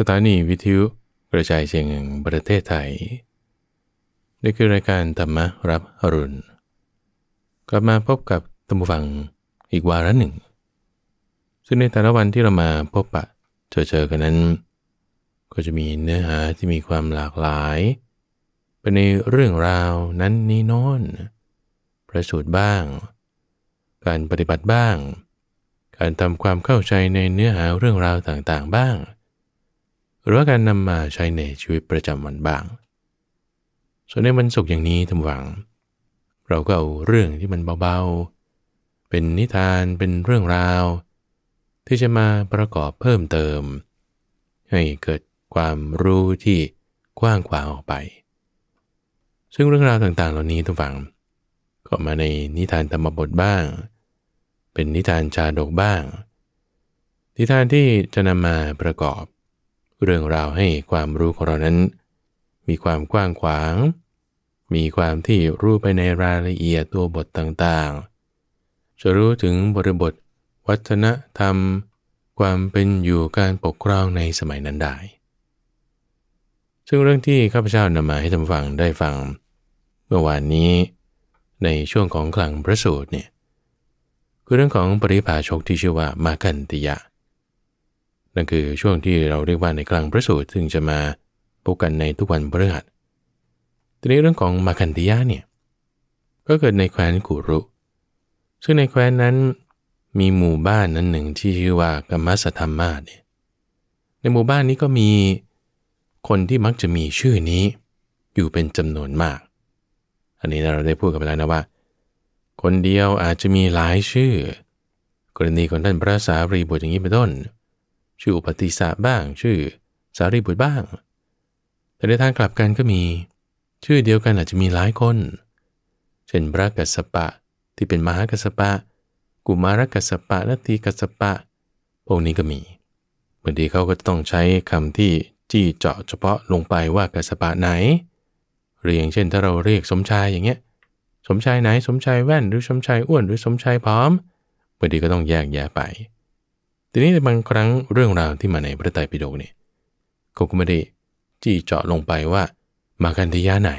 สถานีวิทยุกระจายเสียงแห่งประเทศไทยนี่คือรายการธรรมรับอรุณกลับมาพบกับตมบฟังอีกวาระหนึ่ง ซึ่งในแต่ละวันที่เรามาพบปะเจอๆกันนั้น ก็จะมีเนื้อหาที่มีความหลากหลายไปในเรื่องราวนั้นนี้นอนประสูตรบ้าง การปฏิบัติบ้าง การทำความเข้าใจในเนื้อหาเรื่องราวต่างๆ บ้างหรือว่าการนำมาใช้ในชีวิตประจำวันบ้าง ส่วนในวันศุกร์อย่างนี้ทำหวัง เราก็เอาเรื่องที่มันเบาๆ เป็นนิทานเป็นเรื่องราว ที่จะมาประกอบเพิ่มเติม ให้เกิดความรู้ที่กว้างขวางออกไป ซึ่งเรื่องราวต่างๆ เหล่านี้ทุกฝัง ก็มาในนิทานธรรมบทบ้าง เป็นนิทานชาดกบ้างนิทานที่จะนำมาประกอบเรื่องราวให้ความรู้ของเรานั้น มีความกว้างขวาง มีความที่รู้ไปในรายละเอียดตัวบทต่างๆ จะรู้ถึงบริบทวัฒนธรรม ความเป็นอยู่การปกครองในสมัยนั้นได้ ซึ่งเรื่องที่ข้าพเจ้านำมาให้ท่านฟังได้ฟังเมื่อวานนี้ในช่วงของกลังพระสูตรเนี่ยคือเรื่องของปริภาชกที่ชื่อว่ามากันติยะเนั่นคือช่วงที่เราเรียกว่าในกลางพระสูตรซึ่งจะมาพบกันในทุกวันพฤหัสทีนี้เรื่องของมาคันติยะเนี่ยก็เกิดในแคว้นกุรุ ซึ่งในแคว้นนั้นมีหมู่บ้านนั้นหนึ่งที่ชื่อว่ากัมมัสธรรมาเนี่ย ในหมู่บ้านนี้ก็มีคนที่มักจะมีชื่อนี้อยู่เป็นจำนวนมาก อันนี้เราได้พูดกันไปแล้วนะว่า คนเดียวอาจจะมีหลายชื่อ กรณีของท่านพระสารีบุตรอย่างนี้เป็นต้นชื่ออุปติสะบ้างชื่อสารีบุตรบ้าง แต่ในทางกลับกันก็มี ชื่อเดียวกันอาจจะมีหลายคน เช่นพระกัสสปะที่เป็นมหากัสสปะ กุมารกัสสปะนัตีิกัสสปะพวกนี้ก็มีบางทีเขาก็ต้องใช้คำที่จี้เจาะเฉพาะลงไปว่ากัสปะไหนเรียงเช่น ถ้าเราเรียกสมชายอย่างเงี้ย สมชายไหนสมชายแว่นหรือสมชายอ้วนหรือสมชายพร้อมบางทีก็ต้องแยกแยะไปทีนี้ในบางครั้งเรื่องราวที่มาในพระไตรปิฎกเนี่ยเขาก็ไม่ได้จี้เจาะลงไปว่า มากันทยาไหน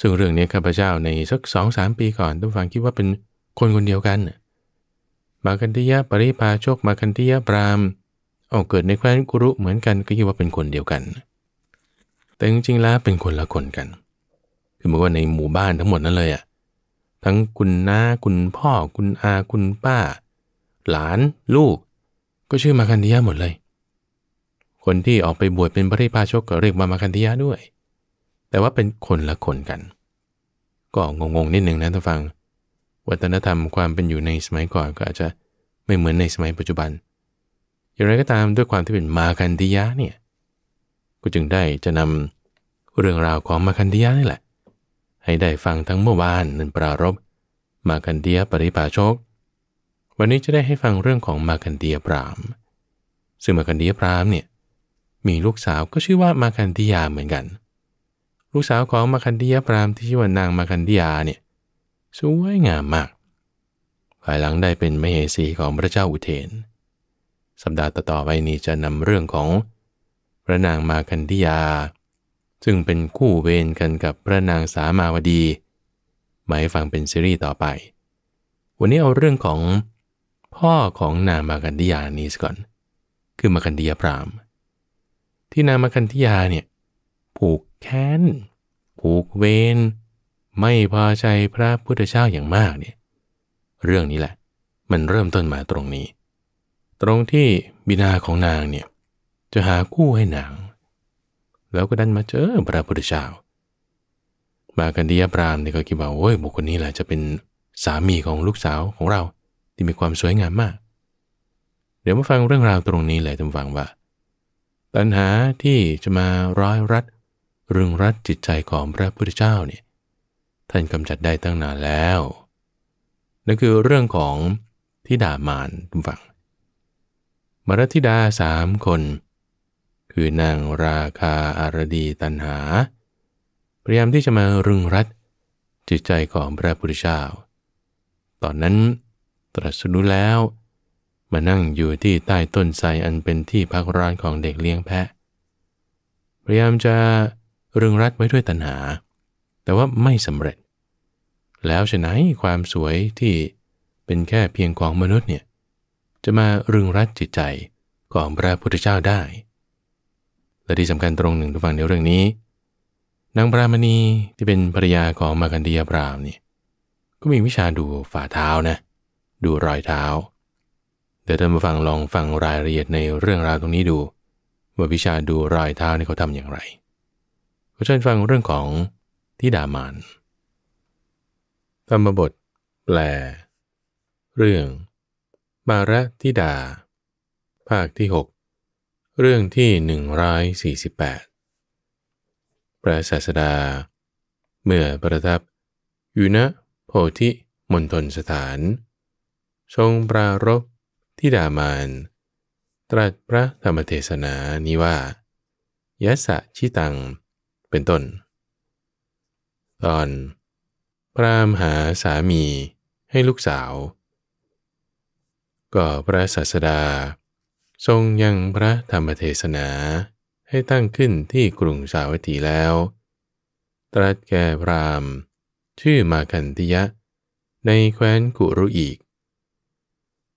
ซึ่งเรื่องนี้ข้าพเจ้าในสักสองสามปีก่อนทองฟังคิดว่าเป็นคนคนเดียวกัน มากันทยาปริพาโชคมากันทยาปรามเอาเกิดในแคว้นกุรุเหมือนกันก็คิดว่าเป็นคนเดียวกัน แต่จริงๆ แล้วเป็นคนละคนกัน คือหมายว่าในหมู่บ้านทั้งหมดนั่นเลยอะทั้งคุณน้าคุณพ่อ คุณอา คุณป้า หลานลูกก็ชื่อมาคันธิยะหมดเลย คนที่ออกไปบวชเป็นพระริพาชกก็เรียกว่ามาคันธิยะด้วย แต่ว่าเป็นคนละคนกัน ก็งงๆนิดหนึ่งนะท่านฟัง วัฒนธรรมความเป็นอยู่ในสมัยก่อน ก็อาจจะไม่เหมือนในสมัยปัจจุบัน อย่างไรก็ตามด้วยความที่เป็นมาคันธิยะเนี่ยก็จึงได้จะนำเรื่องราวของมาคันธิยะนี่แหละ ให้ได้ฟังทั้งเมื่อวานนันปรารบมาคันธิยะปริพาชกวันนี้จะได้ให้ฟังเรื่องของมาคันเดียพรามซึ่งมาคันเดียพรามเนี่ยมีลูกสาวก็ชื่อว่ามาคันธิยาเหมือนกัน ลูกสาวของมาคันธียาพรามที่ชื่อว่านางมาคันธิยาเนี่ยสวยงามมากภายหลังได้เป็นมเหสีของพระเจ้าอุเทน สัปดาห์ต่อๆไปนี้จะนำเรื่องของพระนางมาคันธิยา ซึ่งเป็นคู่เวรกันกับพระนางสามาวดี มาให้ฟังเป็นซีรีส์ต่อไป วันนี้เอาเรื่องของพ่อของนางมากันดิยานี้ก่อน คือมากันดิยาพรามที่นางมากันดิยาเนี่ยผูกแค้นผูกเวรไม่พอใจพระพุทธเจ้าอย่างมากเนี่ยเรื่องนี้แหละมันเริ่มต้นมาตรงนี้ ตรงที่บิดาของนางเนี่ยจะหาคู่ให้นางแล้วก็ดันมาเจอพระพุทธเจ้ามากันดิยาพรามเนี่ยก็คิดว่าโอ้ยบุคคลนี้แหละจะเป็นสามีของลูกสาวของเราที่มีความสวยงามมาก เดี๋ยวมาฟังเรื่องราวตรงนี้เลยท่านฟังว่าปัญหาที่จะมาร้อยรัด รึงรัดจิตใจของพระพุทธเจ้าเนี่ย ท่านกำจัดได้ตั้งนานแล้ว นั่นคือเรื่องของทิดามานท่านฟัง มรธิดาสามคน คือนางราคาอารดีตันหาพยายามที่จะมารึงรัด จิตใจของพระพุทธเจ้า ตอนนั้นรัสรู้แล้วมานั่งอยู่ที่ใต้ต้นไทรอันเป็นที่พักร้านของเด็กเลี้ยงแพะ พยายามจะ รึงรัดไว้ด้วยตัณหา แต่ว่าไม่สำเร็จ แล้วฉะนั้นความสวยที่เป็นแค่เพียงของมนุษย์เนี่ยจะมารึงรัดจิตใจ ของพระพุทธเจ้าได้ และที่สำคัญตรงหนึ่งทุกฝั่งในเรื่องนี้นางปรามณี ที่เป็นภรรยาของมากันดียบรามเนี่ยก็มีวิชาดูฝ่าเท้านะดูรอยเท้าเดี๋ยวท่านผู้ฟังลองฟังรายละเอียดในเรื่องราวตรงนี้ดู ว่าวิชาดูรอยเท้านี่เขาทำอย่างไรก็เชิญฟังเรื่องของทิดามาน ธรรมบท แปล เรื่องมาระทิดา ภาคที่ 6 เรื่องที่ 148พระศาสดา เมื่อประทับอยู่ณโพธิมณฑลสถานทรงปรารบทิดามาน ตรัสพระธรรมเทศนานี้ว่ายะสะชิตังเป็นต้น ตอน พรามหาสามีให้ลูกสาว ก็พระศาสดา ทรงยังพระธรรมเทศนา ให้ตั้งขึ้นที่กรุงสาวัตถีแล้ว ตรัสแก่พรามชื่อมาคันติยะ ในแคว้นกุรุอีก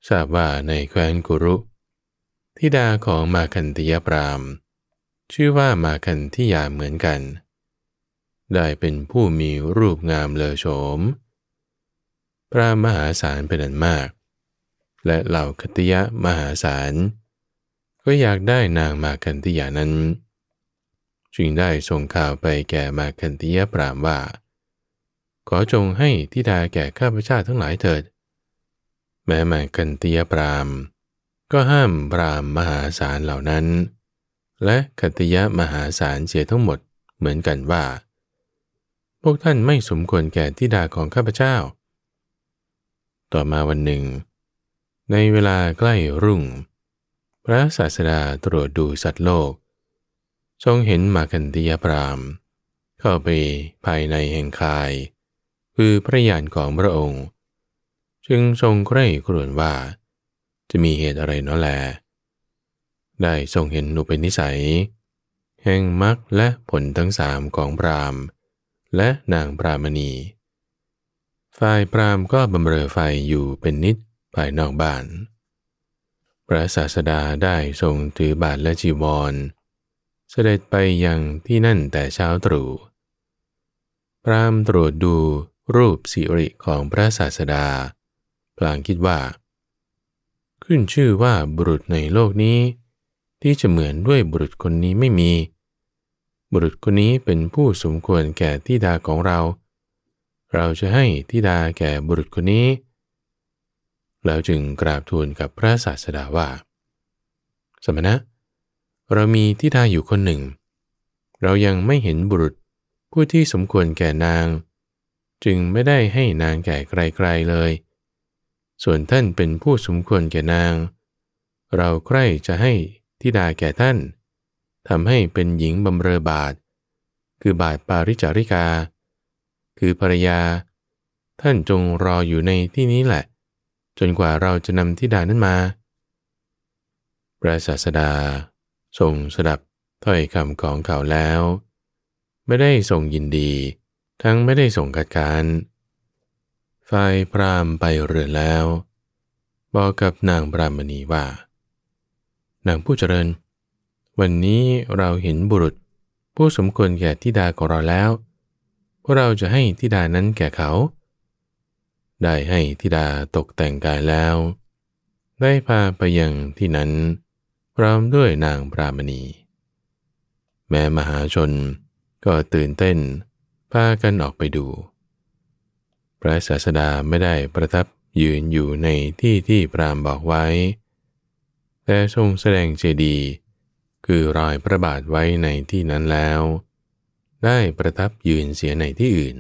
ทราบว่าในแคว้นกุรุทิดาของมาคันธิยปรามชื่อว่ามาคันธิยาเหมือนกัน ได้เป็นผู้มีรูปงามเลอโฉมพระมหาศาลเป็นอันมาก และเหล่าคติยะมหาศาลก็อยากได้นางมาคันธิยานั้น จึงได้ส่งข่าวไปแก่มาคันธิยปรามว่า ขอจงให้ทิดาแก่ข้าพเจ้าทั้งหลายเถิดแม้แม่กันเตียปราม ก็ห้ามปราม มหาศาล เหล่านั้น และกัตยะมหาศาล เสียทั้งหมดเหมือนกันว่า พวกท่านไม่สมควรแก่ที่ดา ของ ข้าพเจ้า ต่อมาวันหนึ่ง ในเวลาใกล้รุ่ง พระศาสดาตรวจดูสัตว์โลก ทรงเห็นมากันติยปราม เข้าไปภายในแห่งคาย คือพระยานของพระองค์จึงทรงใคร่ครวญว่า จะมีเหตุอะไรน้อแล ได้ทรงเห็นหนุปนิสัย แห่งมรรคและผลทั้งสามของพรามและนางพรามณี ฝ่ายพรามก็บำเรอไฟอยู่เป็นนิดภายนอกบ้าน พระศาสดาได้ทรงถือบาทและจีวรเสด็จไปยังที่นั่นแต่เช้าตรู่พรามตรวจดูรูปสิริของพระศาสดาลางคิดว่า ขึ้นชื่อว่าบุรุษในโลกนี้ ที่จะเหมือนด้วยบุรุษคนนี้ไม่มี บุรุษคนนี้เป็นผู้สมควรแก่ทิดาของเรา เราจะให้ทิดาแก่บุรุษคนนี้ แล้วจึงกราบทูลกับพระศาสดาว่า สมณะ เรามีทิดาอยู่คนหนึ่ง เรายังไม่เห็นบุรุษผู้ที่สมควรแก่นาง จึงไม่ได้ให้นางแก่ใครๆ เลยส่วนท่านเป็นผู้สมควรแก่นาง เราใคร่จะให้ทิดาแก่ท่าน ทำให้เป็นหญิงบำเรอบาท คือบาทปาริจาริกา คือภรยา ท่านจงรออยู่ในที่นี้แหละ จนกว่าเราจะนำทิดานั้นมาพระศาสดาทรงสดับ ถ้อยคำของเขาแล้ว ไม่ได้ทรงยินดีทั้งไม่ได้ทรงกัดการฝ่ายพราหมณ์ไปเรือนแล้ว บอกกับนางพรามณีว่า นางผู้เจริญ วันนี้เราเห็นบุรุษ ผู้สมควรแก่ทิดาของเราแล้ว พวกเราจะให้ทิดานั้นแก่เขา ได้ให้ทิดาตกแต่งกายแล้ว ได้พาไปยังที่นั้น พร้อมด้วยนางพรามณี แม้มหาชนก็ตื่นเต้น พากันออกไปดูพระศาสดาไม่ได้ประทับยืนอยู่ในที่ที่พรามบอกไว้ แต่ทรงแสดงเจดีย์คือรอยพระบาทไว้ในที่นั้นแล้ว ได้ประทับยืนเสียในที่อื่น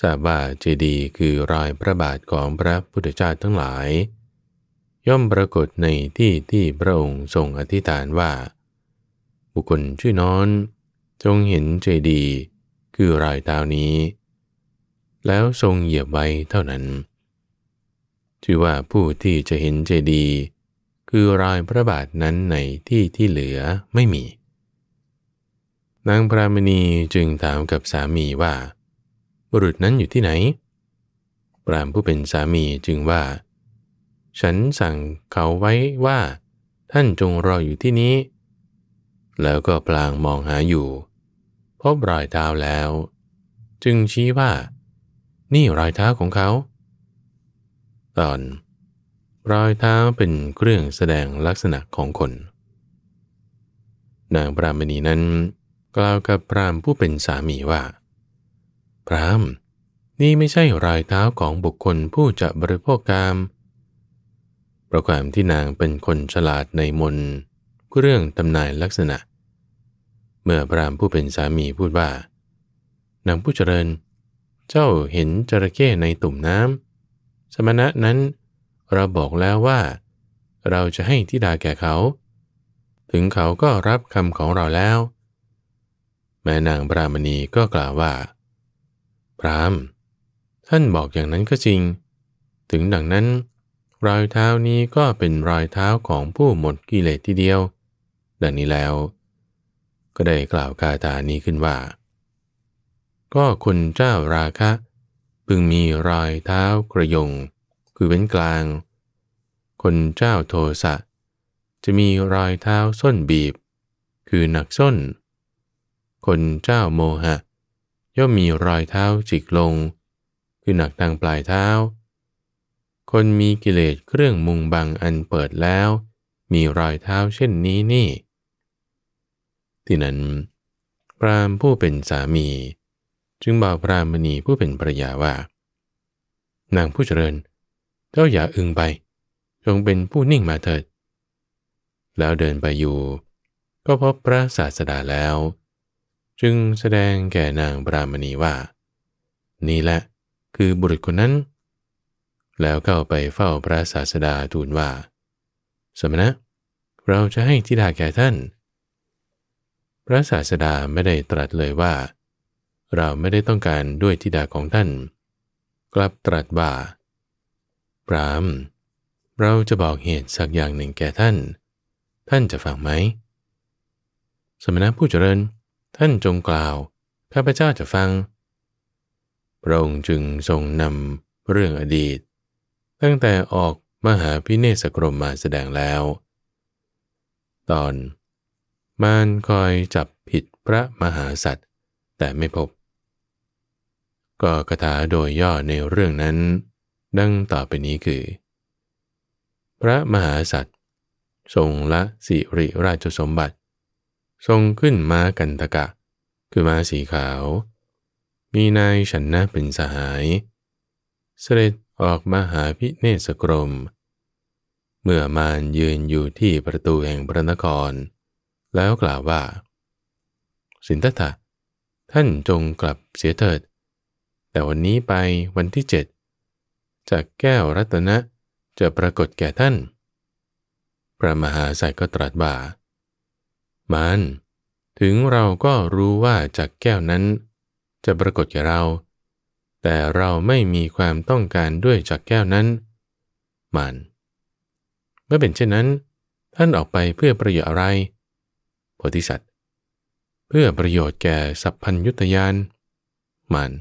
ทราบว่าเจดีย์คือรอยพระบาทของพระพุทธเจ้าทั้งหลาย ย่อมปรากฏในที่ที่พระองค์ทรงอธิษฐานว่า บุคคลชื่อนอนจงเห็นเจดีย์คือรอยเท้านี้แล้วทรงเหยียบไว้เท่านั้นชื่อว่าผู้ที่จะเห็นเจดีย์คือรอยพระบาทนั้นในที่ที่เหลือไม่มี นางพรามณีจึงถามกับสามีว่า บุรุษนั้นอยู่ที่ไหน ปรามผู้เป็นสามีจึงว่า ฉันสั่งเขาไว้ว่า ท่านจงรออยู่ที่นี้ แล้วก็พลางมองหาอยู่ พบรอยเท้าแล้ว จึงชี้ว่านี่รอยเท้าของเขาตอนรอยเท้าเป็นเครื่องแสดงลักษณะของคน นางปรามณีนั้นกล่าวกับพรามผู้เป็นสามีว่า พรามนี่ไม่ใช่รอยเท้าของบุคคลผู้จะบริโภคกรรมเพราะความที่นางเป็นคนฉลาดในมนเรื่องตำนาย ลักษณะ เมื่อพรามผู้เป็นสามีพูดว่านางผู้เจริญเเจ้าเห็นจระเข้ในตุ่มน้ำสมณะนั้นเราบอกแล้วว่าเราจะให้ทิดาแก่เขา ถึงเขาก็รับคำของเราแล้ว แม่นางบรามณีก็กล่าวว่า พรามท่านบอกอย่างนั้นก็จริง ถึงดังนั้น รอยเท้านี้ก็เป็นรอยเท้าของผู้หมดกิเลสทีเดียว ดังนี้แล้วก็ได้กล่าวคาถานี้ขึ้นว่าก็คนเจ้าราคะ พึงมีรอยเท้ากระยง คือเป็นกลาง คนเจ้าโทสะจะมีรอยเท้าส้นบีบ คือหนักส้น คนเจ้าโมหะย่อมมีรอยเท้าจิกลง คือหนักทางปลายเท้า คนมีกิเลสเครื่องมุงบังอันเปิดแล้ว มีรอยเท้าเช่นนี้นี่ ที่นั้นพรามผู้เป็นสามีจึงบอกพรามณีผู้เป็นภรยาว่า นางผู้เจริญเจ้าอย่าอึงไป จงเป็นผู้นิ่งมาเถิด แล้วเดินไปอยู่ ก็พบพระศาสดาแล้ว จึงแสดงแก่นางปรามณีว่า นี่แหละ คือบุรุษคนนั้น แล้วเข้าไปเฝ้าพระศาสดาทูลว่า สมณะเราจะให้ทิดาแก่ท่าน พระศาสดาไม่ได้ตรัสเลยว่าเราไม่ได้ต้องการด้วยธิดาของท่าน กลับตรัสว่าปรามเราจะบอกเหตุสักอย่างหนึ่งแก่ท่าน ท่านจะฟังไหม สมณะผู้เจริญ ท่านจงกล่าวข้าพเจ้าจะฟังพระองค์จึงทรงนำ เรื่องอดีต ตั้งแต่ออกมหาพิเนศกรมมาแสดงแล้ว ตอนมานคอยจับผิดพระมหาสัตว์ แต่ไม่พบก็คาถาโดยย่อในเรื่องนั้น ดังต่อไปนี้คือ พระมหาสัตว์ทรงละสิริราชสมบัติ ทรงขึ้นม้ากันตะกะ คือม้าสีขาว มีนายฉันนะเป็นสหาย เสด็จออกมาหาพิเนศกรม เมื่อมานยืนอยู่ที่ประตูแห่งพระนคร แล้วกล่าวว่า สินทัตถะท่านจงกลับเสียเถิดแต่วันนี้ไปวันที่เจ็ดจากแก้วรัตนะ จะปรากฏแก่ท่าน พระมหาสัยก็ตรัสว่า มันถึงเราก็รู้ว่าจากแก้วนั้น จะปรากฏแก่เรา แต่เราไม่มีความต้องการด้วยจากแก้วนั้น มันเมื่อเป็นเช่นนั้น ท่านออกไปเพื่อประโยชน์อะไร โพธิสัตว์ เพื่อประโยชน์แก่สัพพัญยุตยาน มัน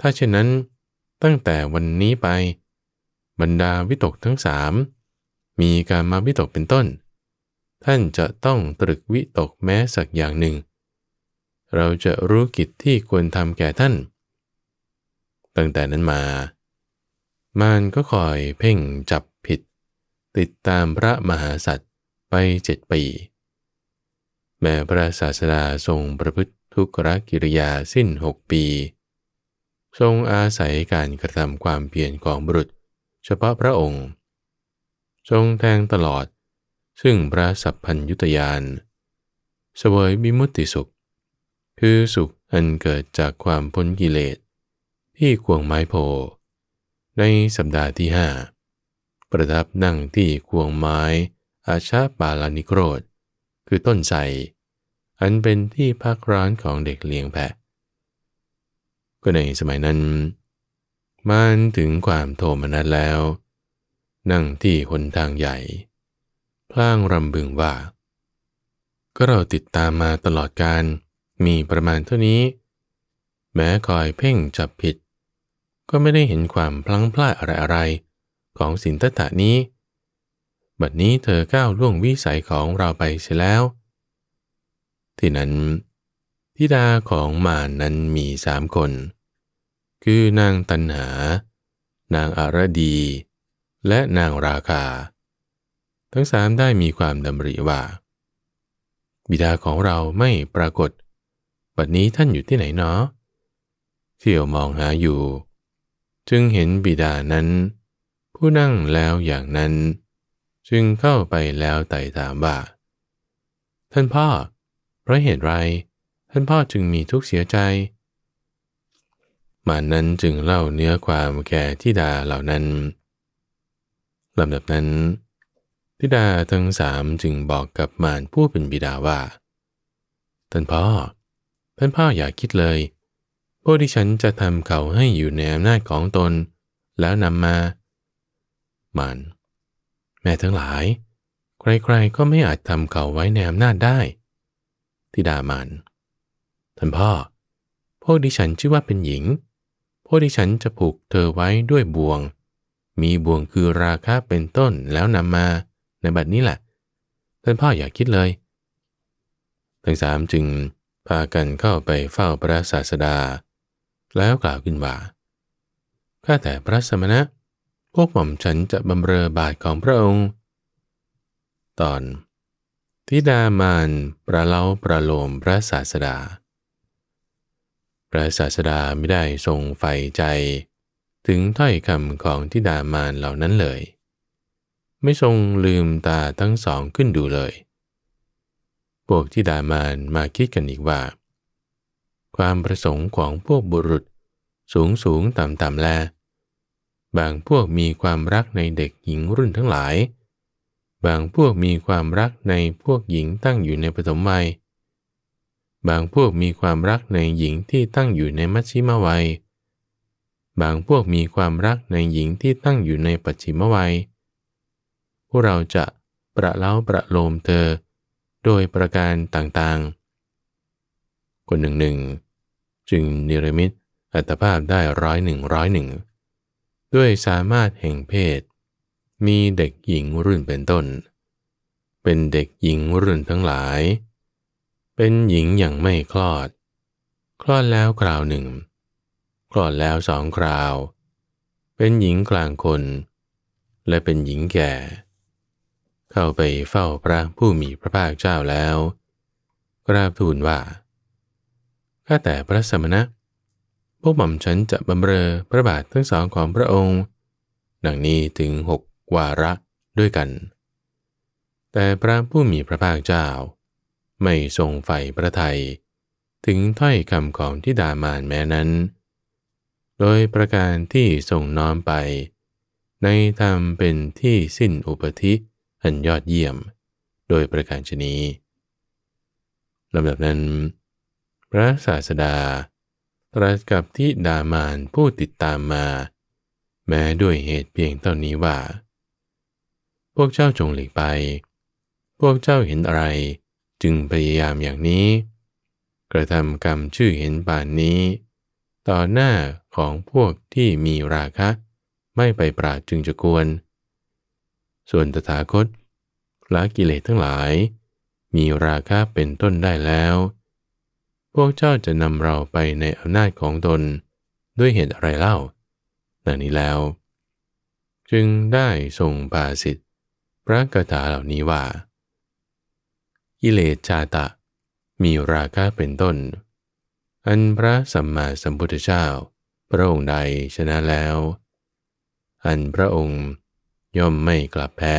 ถ้าเช่นนั้นตั้งแต่วันนี้ไป บรรดาวิตกทั้งสามมีการมาวิตกเป็นต้น ท่านจะต้องตรึกวิตกแม้สักอย่างหนึ่ง เราจะรู้กิจที่ควรทำแก่ท่าน ตั้งแต่นั้นมา มานก็คอยเพ่งจับผิด ติดตามพระมหาสัตว์ไปเจ็ดปี แม้พระศาสดาทรงประพฤติทุกรกิริยาสิ้นหกปีทรงอาศัยการกระทำความเพียรของบุรุษเฉพาะพระองค์ ทรงแทงตลอด ซึ่งพระสัพพัญยุตยานสวยมิมุตติสุข คือสุขอันเกิดจากความพ้นกิเลสที่ควงไม้โพ ในสัปดาห์ที่ห้าประทับนั่งที่ควงไม้ อาชาปาลานิโครธ คือต้นไทรอันเป็นที่พักร้านของเด็กเลี้ยงแพะก็ในสมัยนั้นมานถึงความโทมนัสแล้ว นั่งที่หนทางใหญ่ พลางรำบึงว่า ก็เราติดตามมาตลอดการมีประมาณเท่านี้ แม้คอยเพ่งจับผิด ก็ไม่ได้เห็นความพลังพลาดอะไรอะไร ของสินทัตตานี้ บัดนี้เธอก้าวล่วงวิสัยของเราไปเสียแล้ว ที่นั้นธิดาของมานนั้นมีสามคน คือนางตันหา นางอารดี และนางราคา ทั้งสามได้มีความดำริว่า บิดาของเราไม่ปรากฏบัดนี้ท่านอยู่ที่ไหนเนาะเที่ยวมองหาอยู่ จึงเห็นบิดานั้น ผู้นั่งแล้วอย่างนั้นจึงเข้าไปแล้วไต่ถามว่า ท่านพ่อเพราะเหตุไรานพ่อจึงมีทุกข์เสียใจ มานั้นจึงเล่าเนื้อความแก่ทิดาเหล่านั้นลำดับนั้นทิดาทั้งสามจึงบอกกับมานผู้เป็นบิดาว่าท่านพ่อท่านพ่ออย่าคิดเลยพวกที่ฉันจะทำเขาให้อยู่ในอำนาจของตน แล้วนำมามานแม่ทั้งหลาย ใครๆก็ไม่อาจทำเขาไว้ในอำนาจได้ทิดามานท่านพ่อพวกดิฉันชื่อว่าเป็นหญิง พวกดิฉันจะผูกเธอไว้ด้วยบ่วง มีบ่วงคือราคาเป็นต้นแล้วนำมา ในบัดนี้แหละท่านพ่ออย่าคิดเลย ทั้งสามจึงพากันเข้าไปเฝ้าพระศาสดา แล้วกล่าวขึ้นว่า ข้าแต่พระสมณะ พวกหม่อมฉันจะบำเรอบาทของพระองค์ ตอน ทิดามานประเล้าประโลมพระศาสดาพระศาสดาไม่ได้ทรงใฝ่ใจ ถึงถ้อยคำของทิดามานเหล่านั้นเลย ไม่ทรงลืมตาทั้งสองขึ้นดูเลย พวกทิดามานมาคิดกันอีกว่า ความประสงค์ของพวกบุรุษสูงสูงต่ำต่ำแล บางพวกมีความรักในเด็กหญิงรุ่นทั้งหลาย บางพวกมีความรักในพวกหญิงตั้งอยู่ในปฐมวัยบางพวกมีความรักในหญิงที่ตั้งอยู่ในมัชชิมวัย บางพวกมีความรักในหญิงที่ตั้งอยู่ในปัจฉิมวัย พวกเราจะประเล้าประโลมเธอโดยประการต่างๆ คนหนึ่งหนึ่งจึงนิรมิตอัตภาพได้ร้อยหนึ่งร้อยหนึ่ง ด้วยสามารถแห่งเพศ มีเด็กหญิงรุ่นเป็นต้น เป็นเด็กหญิงรุ่นทั้งหลายเป็นหญิงอย่างไม่คลอด คลอดแล้วคราวหนึ่ง คลอดแล้วสองคราว เป็นหญิงกลางคน และเป็นหญิงแก่ เข้าไปเฝ้าพระผู้มีพระภาคเจ้าแล้ว กราบทูลว่า ข้าแต่พระสมณะ พวกหม่อมฉันจะบำเรอพระบาททั้งสองของพระองค์ ดังนี้ถึงหกวาระ ด้วยกัน แต่พระผู้มีพระภาคเจ้าไม่ทรงใฝ่พระไทย ถึงถ้อยคำของทิดามานแม้นั้น โดยประการที่ทรงน้อมไป ในธรรมเป็นที่สิ้นอุปธิอันยอดเยี่ยมโดยประการชนีลำดับนั้น พระศาสดาตรัสกับทิดามานผู้ติดตามมา แม้ด้วยเหตุเพียงเท่านี้ว่า พวกเจ้าจงหลีกไป พวกเจ้าเห็นอะไรจึงพยายามอย่างนี้ กระทำกรรมชื่อเห็นป่านนี้ ต่อหน้าของพวกที่มีราคะ ไม่ไปปราดจึงจะควร ส่วนตถาคตละกิเลสทั้งหลาย มีราคะเป็นต้นได้แล้ว พวกเจ้าจะนำเราไปในอำนาจของตนด้วยเหตุอะไรเล่านังนี้แล้ว จึงได้ทรงภาสิทธิพระกถาเหล่านี้ว่ากิเลสชาตะมีราคะเป็นต้น อันพระสัมมาสัมพุทธเจ้าพระองค์ใดชนะแล้ว อันพระองค์ย่อมไม่กลับแพ้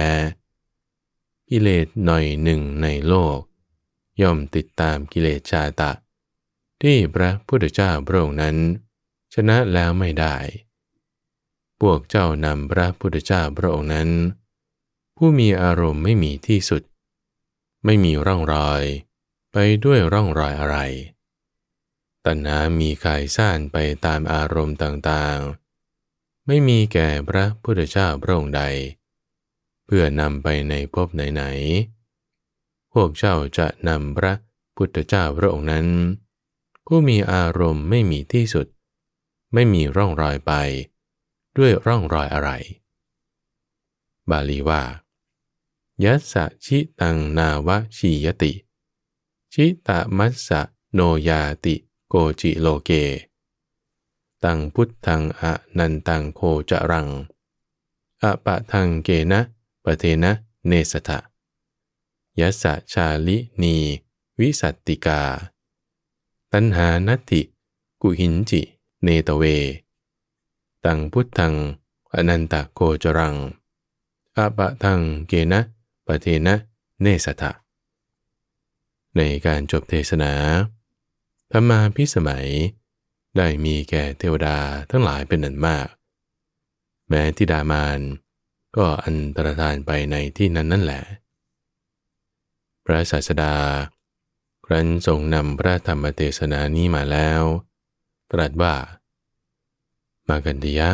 กิเลสหน่อยหนึ่งในโลก ย่อมติดตามกิเลสชาตะ ที่พระพุทธเจ้าพระองค์นั้นชนะแล้วไม่ได้พวกเจ้านำพระพุทธเจ้าพระองค์นั้น ผู้มีอารมณ์ไม่มีที่สุดไม่มีร่องรอยไปด้วยร่องรอยอะไรตัณหามีกายร้านไปตามอารมณ์ต่างๆ ไม่มีแก่พระพุทธเจ้าพระองค์ใด เพื่อนำไปในภพไหนๆพวกเจ้าจะนำพระพุทธเจ้าพระองค์นั้น ผู้มีอารมณ์ไม่มีที่สุด ไม่มีร่องรอยไปด้วยร่องรอยอะไร บาลีว่ายัสสะชิตังนาวชียติ ชิตามัสสะโนยาติโกจิโลเกตังพุทธังอะนันตังโคจรังอะปะทังเกนะปะเทนะเนสทะยัสสะชาลินีวิสัตติกา ตัณหานัติกุหินจิเนตเว ตังพุทธังอนันตโคจรัง อปะทังเกนะปเทนะเนสทะในการจบเทศนาพระมาพิสมัยได้มีแก่เทวดาทั้งหลายเป็นอันมาก แม้ที่ดามาน ก็อันตรธานไปในที่นั้นนั่นแหละ พระศาสดา ครั้นทรงนำพระธรรมเทศนานี้มาแล้ว ตรัสว่า มากันดียะ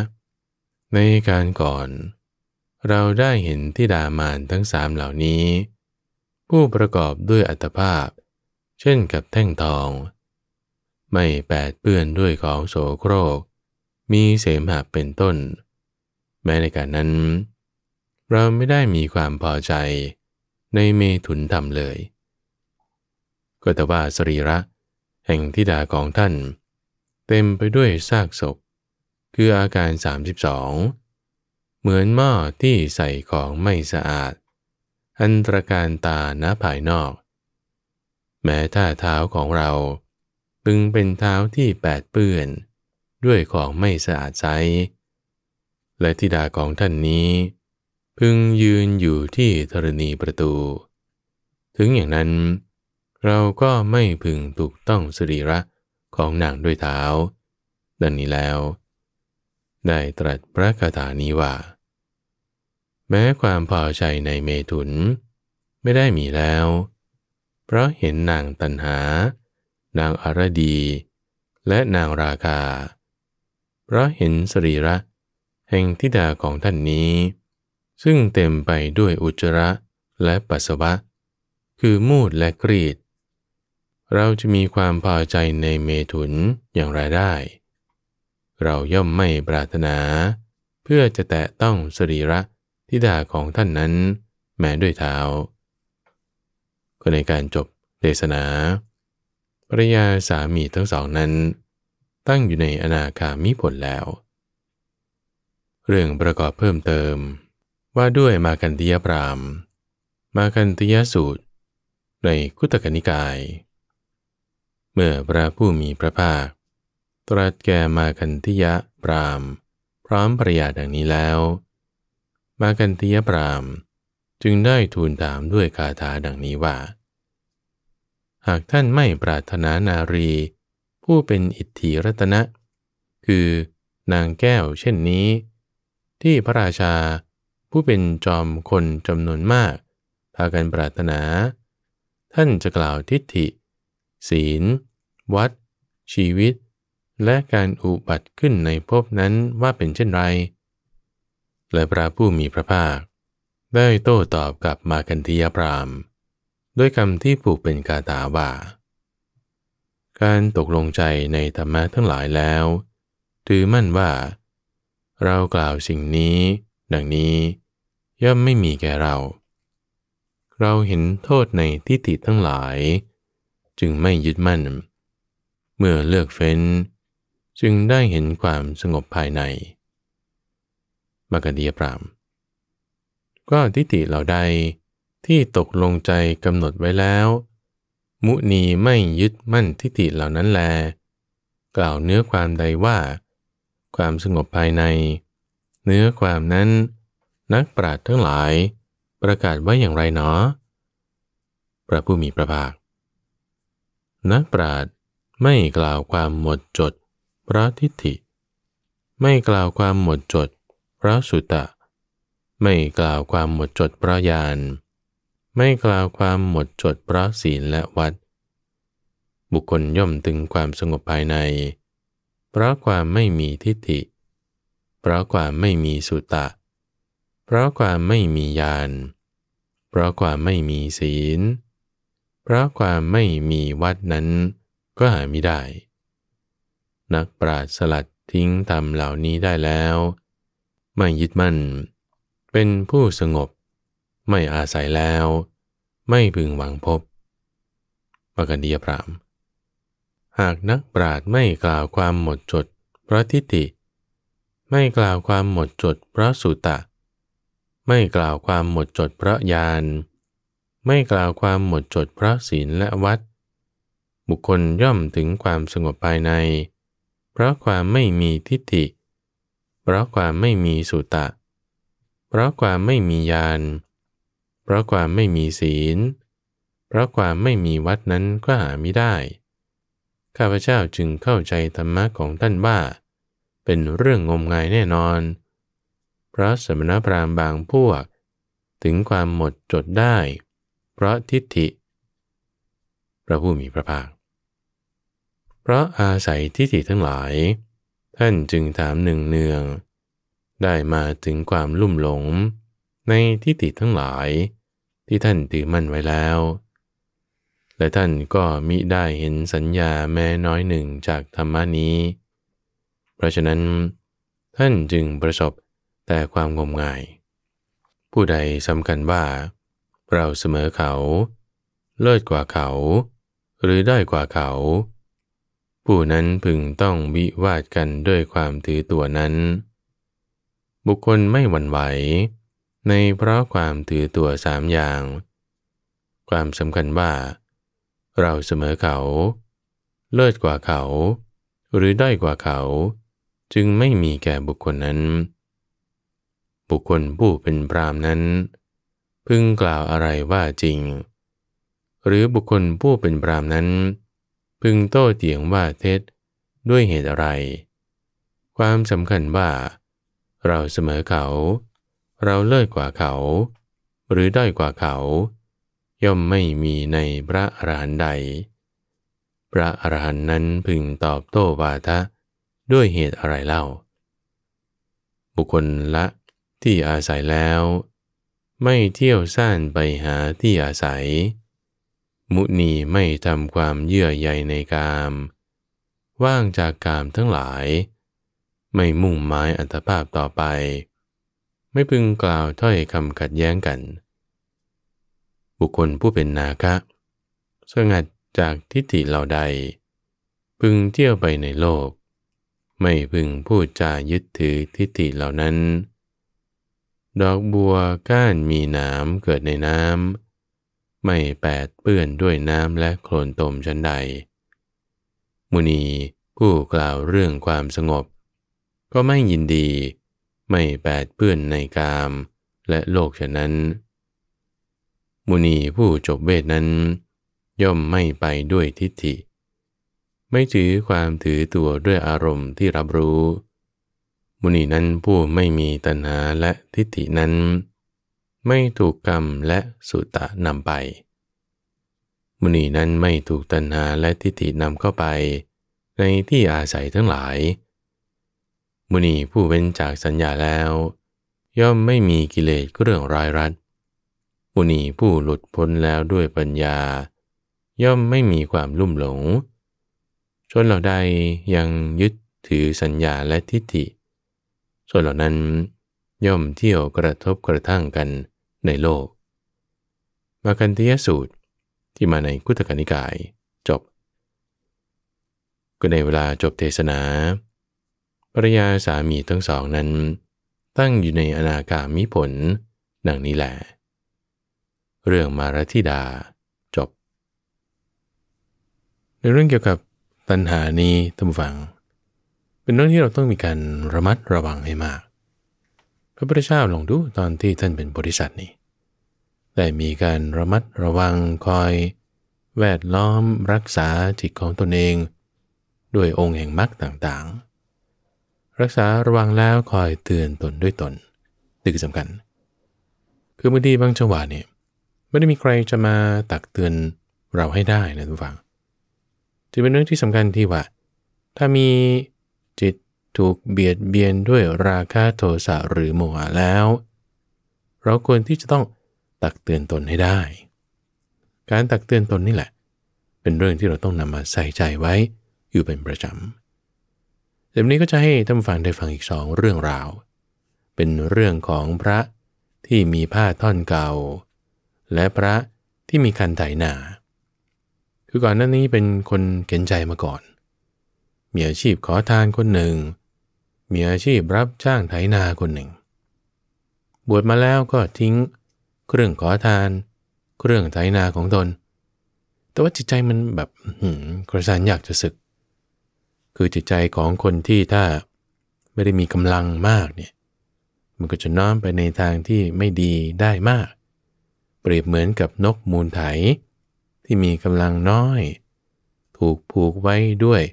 ในการก่อนเราได้เห็นที่ดามานทั้งสามเหล่านี้ ผู้ประกอบด้วยอัตภาพ เช่นกับแท่งทอง ไม่แปดเปื้อนด้วยของโสโครก มีเสมหะเป็นต้น แม้ในการนั้น เราไม่ได้มีความพอใจในเมถุนธรรมเลยก็แต่ว่าสรีระ แห่งทิดาของท่าน เต็มไปด้วยซากศพ คืออาการ 32เหมือนหม้อที่ใส่ของไม่สะอาด อันตรการตาณภายนอก แม้ถ้าเท้าของเราพึงเป็นเท้าที่แปดเปื้อนด้วยของไม่สะอาดใจและทิดาของท่านนี้ พึงยืนอยู่ที่ธรณีประตู ถึงอย่างนั้น เราก็ไม่พึงถูกต้องสรีระของนางด้วยเท้า ดังนี้แล้วได้ตรัสพระคาถานี้ว่าแม้ความพอใจในเมถุน ไม่ได้มีแล้ว เพราะเห็นนางตันหา นางอารดี และนางราคา เพราะเห็นสรีระ แห่งทิดาของท่านนี้ ซึ่งเต็มไปด้วยอุจระและปัสสาวะ คือมูดและกรีด เราจะมีความพอใจในเมถุนอย่างไรได้ เราย่อมไม่ปรารถนา เพื่อจะแตะต้องสรีระทิดาของท่านนั้นแม้ด้วยเท้าก็ในการจบเทศนาภรยาสามีทั้งสองนั้น ตั้งอยู่ในอนาคามิผลแล้ว เรื่องประกอบเพิ่มเติมว่าด้วยมาคันติยปรามมาคันติยสูตร ในคุตกนิกาย เมื่อพระผู้มีพระภาค ตรัสแก่มาคันติยปราม พร้อมภรยาดังนี้แล้วมากันตียปราม จึงได้ทูลถามด้วยคาถาดังนี้ว่า หากท่านไม่ปรารถนานารี ผู้เป็นอิทธิรัตนะ คือนางแก้วเช่นนี้ ที่พระราชาผู้เป็นจอมคนจำนวนมาก พากันปรารถนา ท่านจะกล่าวทิฏฐิ ศีล วัดชีวิต และการอุบัติขึ้นในภพนั้นว่าเป็นเช่นไรและพระผู้มีพระภาค ได้โต้ตอบกับมาคันธียพรามด้วยคำที่ผูกเป็นกาตาว่า การตกลงใจในธรรมะทั้งหลายแล้ว ถือมั่นว่า เรากล่าวสิ่งนี้ดังนี้ ย่อมไม่มีแก่เรา เราเห็นโทษในทิฏฐิทั้งหลาย จึงไม่ยึดมั่น เมื่อเลือกเฟ้น จึงได้เห็นความสงบภายในมกดียพรามก็ทิฏฐิเหล่าใดที่ตกลงใจกำหนดไว้แล้ว มุนีไม่ยึดมั่นทิฏฐิเหล่านั้น แล กล่าวเนื้อความใดว่า ความสงบภายใน เนื้อความนั้นนักปราชญ์ทั้งหลาย ประกาศไว้อย่างไรหนอพระผู้มีพระภาคนักปราชญ์ไม่กล่าวความหมดจดเพราะทิฏฐิไม่กล่าวความหมดจดระสุตะ ไม่กล่าวความหมดจดพระญาณไม่กล่าวความหมดจดพระศีลและวัด บุคคลย่อมตึงความสงบภายใน เพราะความไม่มีทิฏฐิเพราะความไม่มีสุตะ เพราะความไม่มีญาณเพราะความไม่มีศีล เพราะความไม่มีวัดนั้นก็หาไม่ได้ นักปราชญ์สลัดทิ้งธรรมเหล่านี้ได้แล้วไม่ยึดมั่นเป็นผู้สงบ ไม่อาศัยแล้ว ไม่พึงหวังพบปกันดียพรามหากนักปราดไม่กล่าวความหมดจดพระทิฏฐิไม่กล่าวความหมดจดพระสุตะ ไม่กล่าวความหมดจดพระญาณไม่กล่าวความหมดจดพระศีลและวัด บุคคลย่อมถึงความสงบภายใน เพราะความไม่มีทิฏฐิเพราะความไม่มีสุตะ เพราะความไม่มียาน เพราะความไม่มีศีล เพราะความไม่มีวัดนั้นก็หาไม่ได้ ข้าพเจ้าจึงเข้าใจธรรมะของท่านว่าเป็นเรื่องงมงายแน่นอน เพราะสมณพราหมณ์บางพวก ถึงความหมดจดได้ เพราะทิฏฐิ พระผู้มีพระภาค เพราะอาศัยทิฏฐิทั้งหลายท่านจึงถามหนึ่งเนือง ได้มาถึงความลุ่มหลงในทิฏฐิทั้งหลายที่ท่านถือมั่นไว้แล้ว และท่านก็มิได้เห็นสัญญาแม้น้อยหนึ่งจากธรรมนี้ เพราะฉะนั้นท่านจึงประสบแต่ความงมงาย ผู้ใดสำคัญว่า เราเสมอเขา เลิศกว่าเขา หรือได้กว่าเขาผู้นั้นพึงต้องวิวาทกันด้วยความถือตัวนั้น บุคคลไม่หวั่นไหวในเพราะความถือตัวสามอย่าง ความสำคัญว่า เราเสมอเขา เลิศกว่าเขา หรือด้อยกว่าเขา จึงไม่มีแก่บุคคลนั้น บุคคลผู้เป็นพรามนั้น พึงกล่าวอะไรว่าจริง หรือบุคคลผู้เป็นพรามนั้นพึงโต้เถียงว่าเท็จด้วยเหตุอะไร ความสำคัญว่า เราเสมอเขา เราเลิศกว่าเขา หรือด้อยกว่าเขา ย่อมไม่มีในพระอรหันต์ใด พระอรหันต์นั้นพึงตอบโต้วาทะด้วยเหตุอะไรเล่า บุคคลละที่อาศัยแล้ว ไม่เที่ยวซ่านไปหาที่อาศัยมุนีไม่ทำความเยื่อใยในกาม ว่างจากกามทั้งหลาย ไม่มุ่งหมายอัตภาพต่อไป ไม่พึงกล่าวถ้อยคำขัดแย้งกัน บุคคลผู้เป็นนาคะสงัดจากทิฏฐิเหล่าใด พึงเที่ยวไปในโลก ไม่พึงพูดจายึดถือทิฏฐิเหล่านั้น ดอกบัวก้านมีหนามเกิดในน้ำไม่แปดเปื้อนด้วยน้ำและโคลนตมชั้นใด มุนีผู้กล่าวเรื่องความสงบ ก็ไม่ยินดี ไม่แปดเปื้อนในกามและโลกฉะนั้นมุนีผู้จบเวทนั้น ย่อมไม่ไปด้วยทิฏฐิ ไม่ถือความถือตัวด้วยอารมณ์ที่รับรู้มุนีนั้นผู้ไม่มีตัณหาและทิฏฐินั้นไม่ถูกกรรมและสุตะนำไป มุนีนั้นไม่ถูกตัณหาและทิฏฐินำเข้าไป ในที่อาศัยทั้งหลาย มุนีผู้เว้นจากสัญญาแล้ว ย่อมไม่มีกิเลสเรื่องรายรัดมุนีผู้หลุดพ้นแล้วด้วยปัญญา ย่อมไม่มีความลุ่มหลงชนเหล่าใดยังยึดถือสัญญาและทิฏฐิ ส่วนเหล่านั้นย่อมเที่ยวกระทบกระทั่งกันในโลกมากันทียสูตรที่มาในกุตกนิกาย จบ ก็ในเวลาจบเทศนา ภรยาสามีทั้งสองนั้น ตั้งอยู่ในอนาคามิผล ดังนี้แหละเรื่องมารธิดา จบ ในเรื่องเกี่ยวกับตัณหานี้ทุกฝัง เป็นเรื่องที่เราต้องมีการระมัดระวังให้มากพระพุทธเจ้าลองดูตอนที่ท่านเป็นบริษัทนี้ได้มีการระมัดระวังคอย แวดล้อมรักษาจิตของตนเอง ด้วยองค์แห่งมรรคต่างๆ รักษาระวังแล้วคอยเตือนตนด้วยตนนี่คือสำคัญ คือบางทีบางจังหวะเนี่ยไม่ได้มีใครจะมาตักเตือนเราให้ได้นะทุกฝังจะเป็นเรื่องที่สำคัญที่ว่า ถ้ามีจิตถูกเบียดเบียนด้วยราคะโทสะหรือโมหะแล้ว เราควรที่จะต้องตักเตือนตนให้ได้ การตักเตือนตนนี่แหละ เป็นเรื่องที่เราต้องนำมาใส่ใจไว้อยู่เป็นประจำเดี๋ยวนี้ก็จะให้ท่านฟังได้ฟังอีกสองเรื่องราว เป็นเรื่องของพระที่มีผ้าท่อนเก่า และพระที่มีคันไถนาคือก่อนหน้านี้เป็นคนเข็นใจมาก่อนมีอาชีพขอทานคนหนึ่งมีอาชีพรับจ้างไถนาคนหนึ่ง บวชมาแล้วก็ทิ้งเครื่องขอทานเครื่องไถนาของตนแต่ว่าจิตใจมันแบบกระสานอยากจะศึก คือจิตใจของคนที่ถ้าไม่ได้มีกำลังมากเนี่ย มันก็จะน้อมไปในทางที่ไม่ดีได้มาก เปรียบเหมือนกับนกมูลไถที่มีกำลังน้อยถูกผูกไว้ด้วย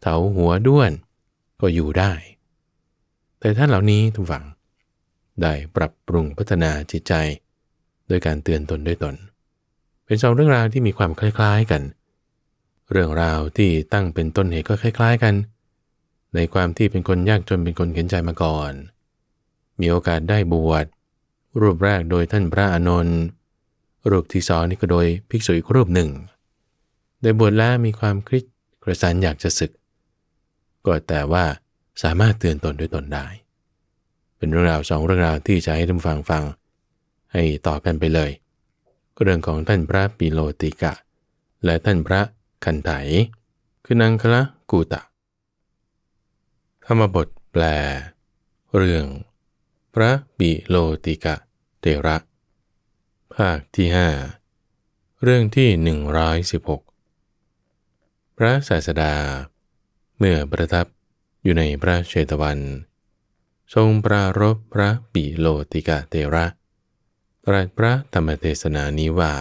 เถาหัวด้วนก็อยู่ได้แต่ท่านเหล่านี้ทุกฝัง ได้ปรับปรุงพัฒนาจิตใจ โดยการเตือนตนด้วยตน เป็นสองเรื่องราวที่มีความคล้ายๆกัน เรื่องราวที่ตั้งเป็นต้นเหตุก็คล้ายๆ กัน ในความที่เป็นคนยากจนเป็นคนเข็นใจมาก่อน มีโอกาสได้บวชรูปแรกโดยท่านพระอานนท์รูปที่สองนี่ก็โดยภิกษุอีกรูปหนึ่ง ได้บวชแล้วมีความคิดกระสานอยากจะศึกก็แต่ว่าสามารถเตือนตนด้วยตนได้ เป็นเรื่องราวสองเรื่องราวที่จะให้ท่านฟังฟังให้ต่อกันไปเลย ก็เรื่องของท่านพระปิโลติกะ และท่านพระคันไถคือนังคละกูตะ ธรรมบทแปล เรื่อง พระปิโลติกะเตระภาคที่ 5 เรื่องที่ 116 พระศาสดา เมื่อประทับอยู่ในพระเชตวัน ทรงปรารบพระปิโลติกะเตระตรัสพระธรรมเทศนานี้ว่า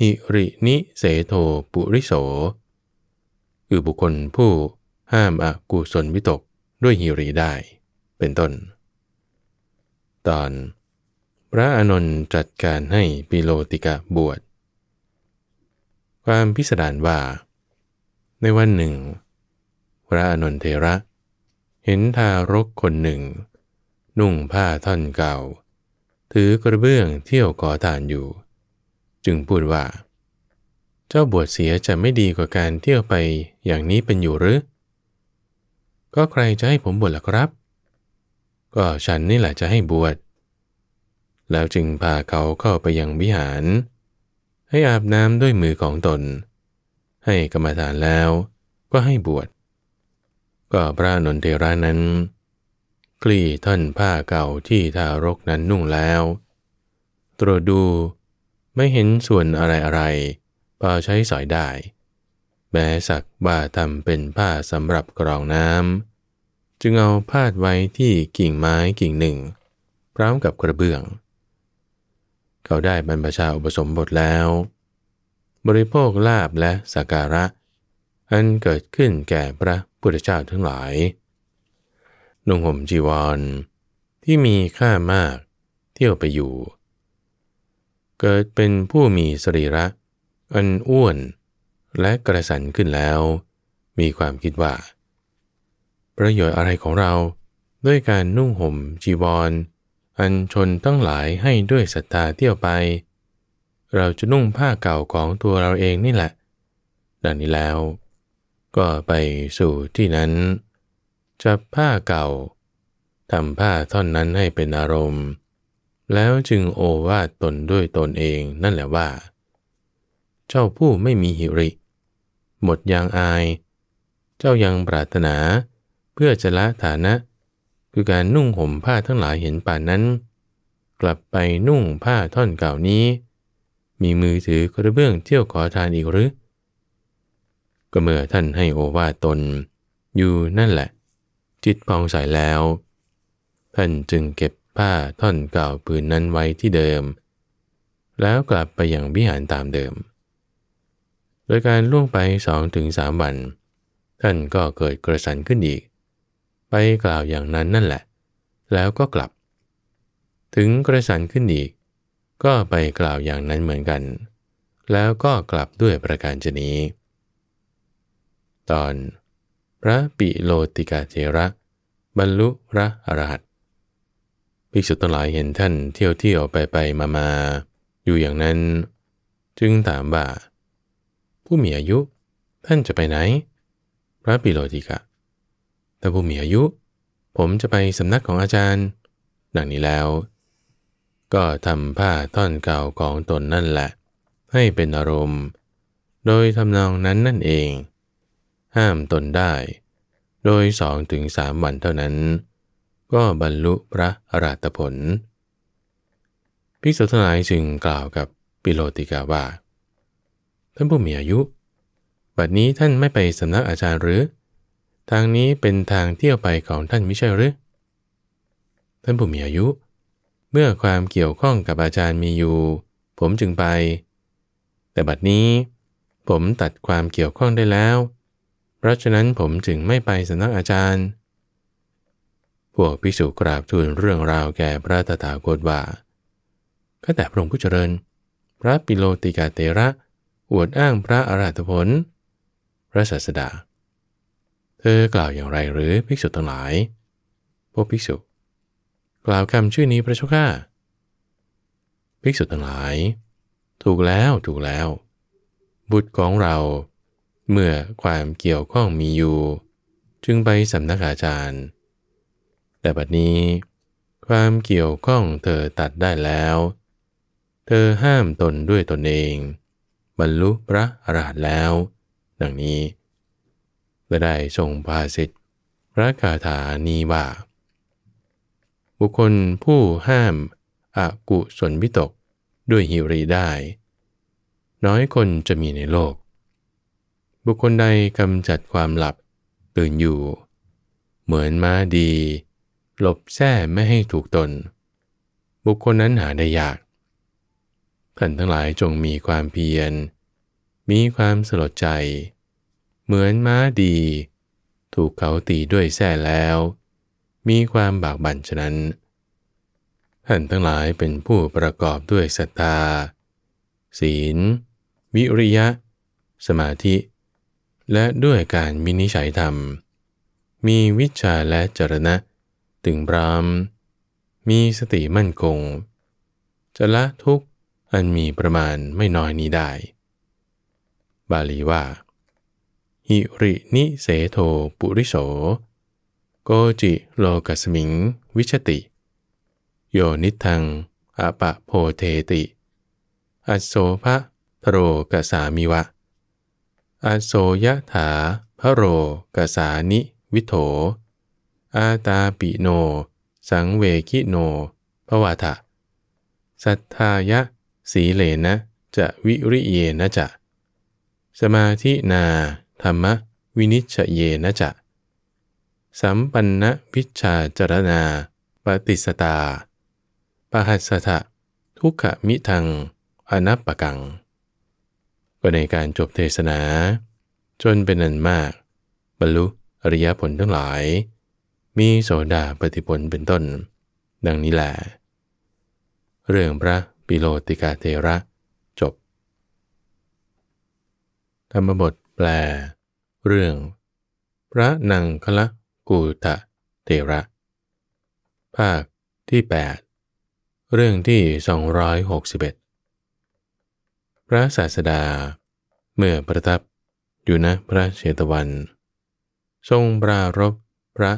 หิรินิเสโทปุริโส คือบุคคลผู้ห้ามอากุศลวิตกด้วยหิริได้ เป็นต้น ตอน พระอนนท์จัดการให้ปิโลติกะบวช ความพิสดารว่า ในวันหนึ่งพระอนุนเทระ เห็นทารกคนหนึ่ง นุ่งผ้าท่อนเก่า ถือกระเบื้องเที่ยวก่อทานอยู่ จึงพูดว่า เจ้าบวชเสียจะไม่ดีกว่าการเที่ยวไปอย่างนี้เป็นอยู่หรือก็ใครจะให้ผมบวชล่ะครับ ก็ฉันนี่แหละจะให้บวชแล้วจึงพาเขาเข้าไปยังวิหาร ให้อาบน้ำด้วยมือของตน ให้กรรมฐานแล้วก็ให้บวชก็พระนนเทระนั้น คลี่ท่อนผ้าเก่าที่ทารกนั้นนุ่งแล้ว ตรวจดูไม่เห็นส่วนอะไรอะไร พอใช้สอยได้ แม้สักว่าทำเป็นผ้าสำหรับกรองน้ำจึงเอาพาดไว้ที่กิ่งไม้กิ่งหนึ่งพร้อมกับกระเบื้อง เขาได้บรรพชาอุปสมบทแล้ว บริโภคลาบและสาการะ อันเกิดขึ้นแก่พระพุทธเจ้าทั้งหลาย นุ่งห่มจีวร ที่มีค่ามากเที่ยวไปอยู่ เกิดเป็นผู้มีสรีระ อันอ้วน และกระสันขึ้นแล้ว มีความคิดว่า ประโยชน์อะไรของเราด้วยการนุ่งห่มจีวรอันชนตั้งหลายให้ด้วยศรัทธาเที่ยวไป เราจะนุ่งผ้าเก่าของตัวเราเองนี่แหละ ดังนี้แล้วก็ไปสู่ที่นั้น จับผ้าเก่าทำผ้าท่อนนั้นให้เป็นอารมณ์ แล้วจึงโอวาทตนด้วยตนเองนั่นแหละว่า เจ้าผู้ไม่มีหิริ หมดยางอาย เจ้ายังปรารถนาเพื่อจะละฐานะ คือการนุ่งห่มผ้าทั้งหลายเห็นป่านนั้น กลับไปนุ่งผ้าท่อนเก่านี้ มีมือถือกระเบื้องเที่ยวขอทานอีกหรือก็เมื่อท่านให้โอวาตน อยู่นั่นแหละ จิตพองใสแล้ว ท่านจึงเก็บผ้าท่อนเก่าปืนนั้นไว้ที่เดิม แล้วกลับไปอย่างวิหารตามเดิม โดยการล่วงไปสองถึงสามวัน ท่านก็เกิดกระสันขึ้นอีก ไปกล่าวอย่างนั้นนั่นแหละ แล้วก็กลับ ถึงกระสันขึ้นอีก ก็ไปกล่าวอย่างนั้นเหมือนกัน แล้วก็กลับด้วยประการชนี้ตอนพระปิโลติกาเจระบรรลุพระอรหัตภิกษุทั้งหลายเห็นท่านเที่ยวเที่ยวไปไปมามาอยู่อย่างนั้นจึงถามว่า ผู้มีอายุท่านจะไปไหน พระปิโลติกะถ้าผู้มีอายุ ผมจะไปสำนักของอาจารย์ ดังนี้แล้ว ก็ทำผ้าท่อนเก่าของตนนั่นแหละ ให้เป็นอารมณ์ โดยทำนองนั้นนั่นเองห้ามตนได้ โดยสองถึงสามวันเท่านั้น ก็บรรลุพระอรหัตผลพิสุทนายจึงกล่าวกับปิโลติกาว่าท่านผู้มีอายุบัดนี้ท่านไม่ไปสำนักอาจารย์หรือ ทางนี้เป็นทางเที่ยวไปของท่านไม่ใช่หรือท่านผู้มีอายุ เมื่อความเกี่ยวข้องกับอาจารย์มีอยู่ ผมจึงไป แต่บัดนี้ผมตัดความเกี่ยวข้องได้แล้วพราะฉะนั้นผมจึงไม่ไปสนักอาจารย์ พวกภิกษุกราบทูลเรื่องราวแก่พระตถาคตว่าข้าแต่พระองค์ผู้เจริญ พระปิโลติกาเตระ อวดอ้างพระอรหัตผล พระศาสดา เธอกล่าวอย่างไรหรือภิกษุทั้งหลาย พวกภิกษุ กล่าวคำชื่อนี้พระเจ้าข้าภิกษุทั้งหลาย ถูกแล้วถูกแล้ว บุตรของเราเมื่อความเกี่ยวข้องมีอยู่ จึงไปสำนักอาจารย์ แต่บัดนี้ ความเกี่ยวข้องเธอตัดได้แล้ว เธอห้ามตนด้วยตนเอง บรรลุพระอรหันต์แล้ว ดังนี้และได้ทรงภาสิทธิพระคาถานี้ว่า บุคคลผู้ห้ามอากุศลวิตกด้วยหิริได้ น้อยคนจะมีในโลกบุคคลใดกำจัดความหลับตื่นอยู่ เหมือนม้าดี หลบแท้ไม่ให้ถูกตน บุคคลนั้นหาได้ยากท่านทั้งหลายจงมีความเพียร มีความสลดใจ เหมือนม้าดี ถูกเขาตีด้วยแท้แล้ว มีความบากบั่นฉะนั้นท่านทั้งหลายเป็นผู้ประกอบด้วยศรัทธา ศีล วิริยะ สมาธิและด้วยการมินิฉัยธรรม มีวิชาและจรณะถึงพรามมีสติมั่นคง จะละทุกข์ อันมีประมาณไม่น้อยนี้ได้ บาลีว่า หิรินิเสโทปุริโส โกจิโลกัสมิงวิชติ โยนิทังอปะโพเทติ อัโสภะโทรกสามิวะอโสยถาพระโร กสานิวิโถ อาตาปิโน สังเวคิโนพระวาทะสัทธายะสีเลนะ จะวิริเยนะจะ สมาธินาธรรมวินิชเยนะจะสัมปันนวิชาจรณาปฏิสตาปหัสสะทุกขมิทัง อนัปปกังก็ในการจบเทศนา จนเป็นอันมาก บรรลุอริยผลทั้งหลาย มีโสดาปฏิผลเป็นต้น ดังนี้แหละเรื่องพระปิโลติกาเทระจบ ธรรมบทแปล เรื่อง พระนังคละกูตะเทระ ภาคที่ 8 เรื่องที่ 261พระศาสดา เมื่อประทับอยู่ณพระเชตวัน ทรงปรารบพระ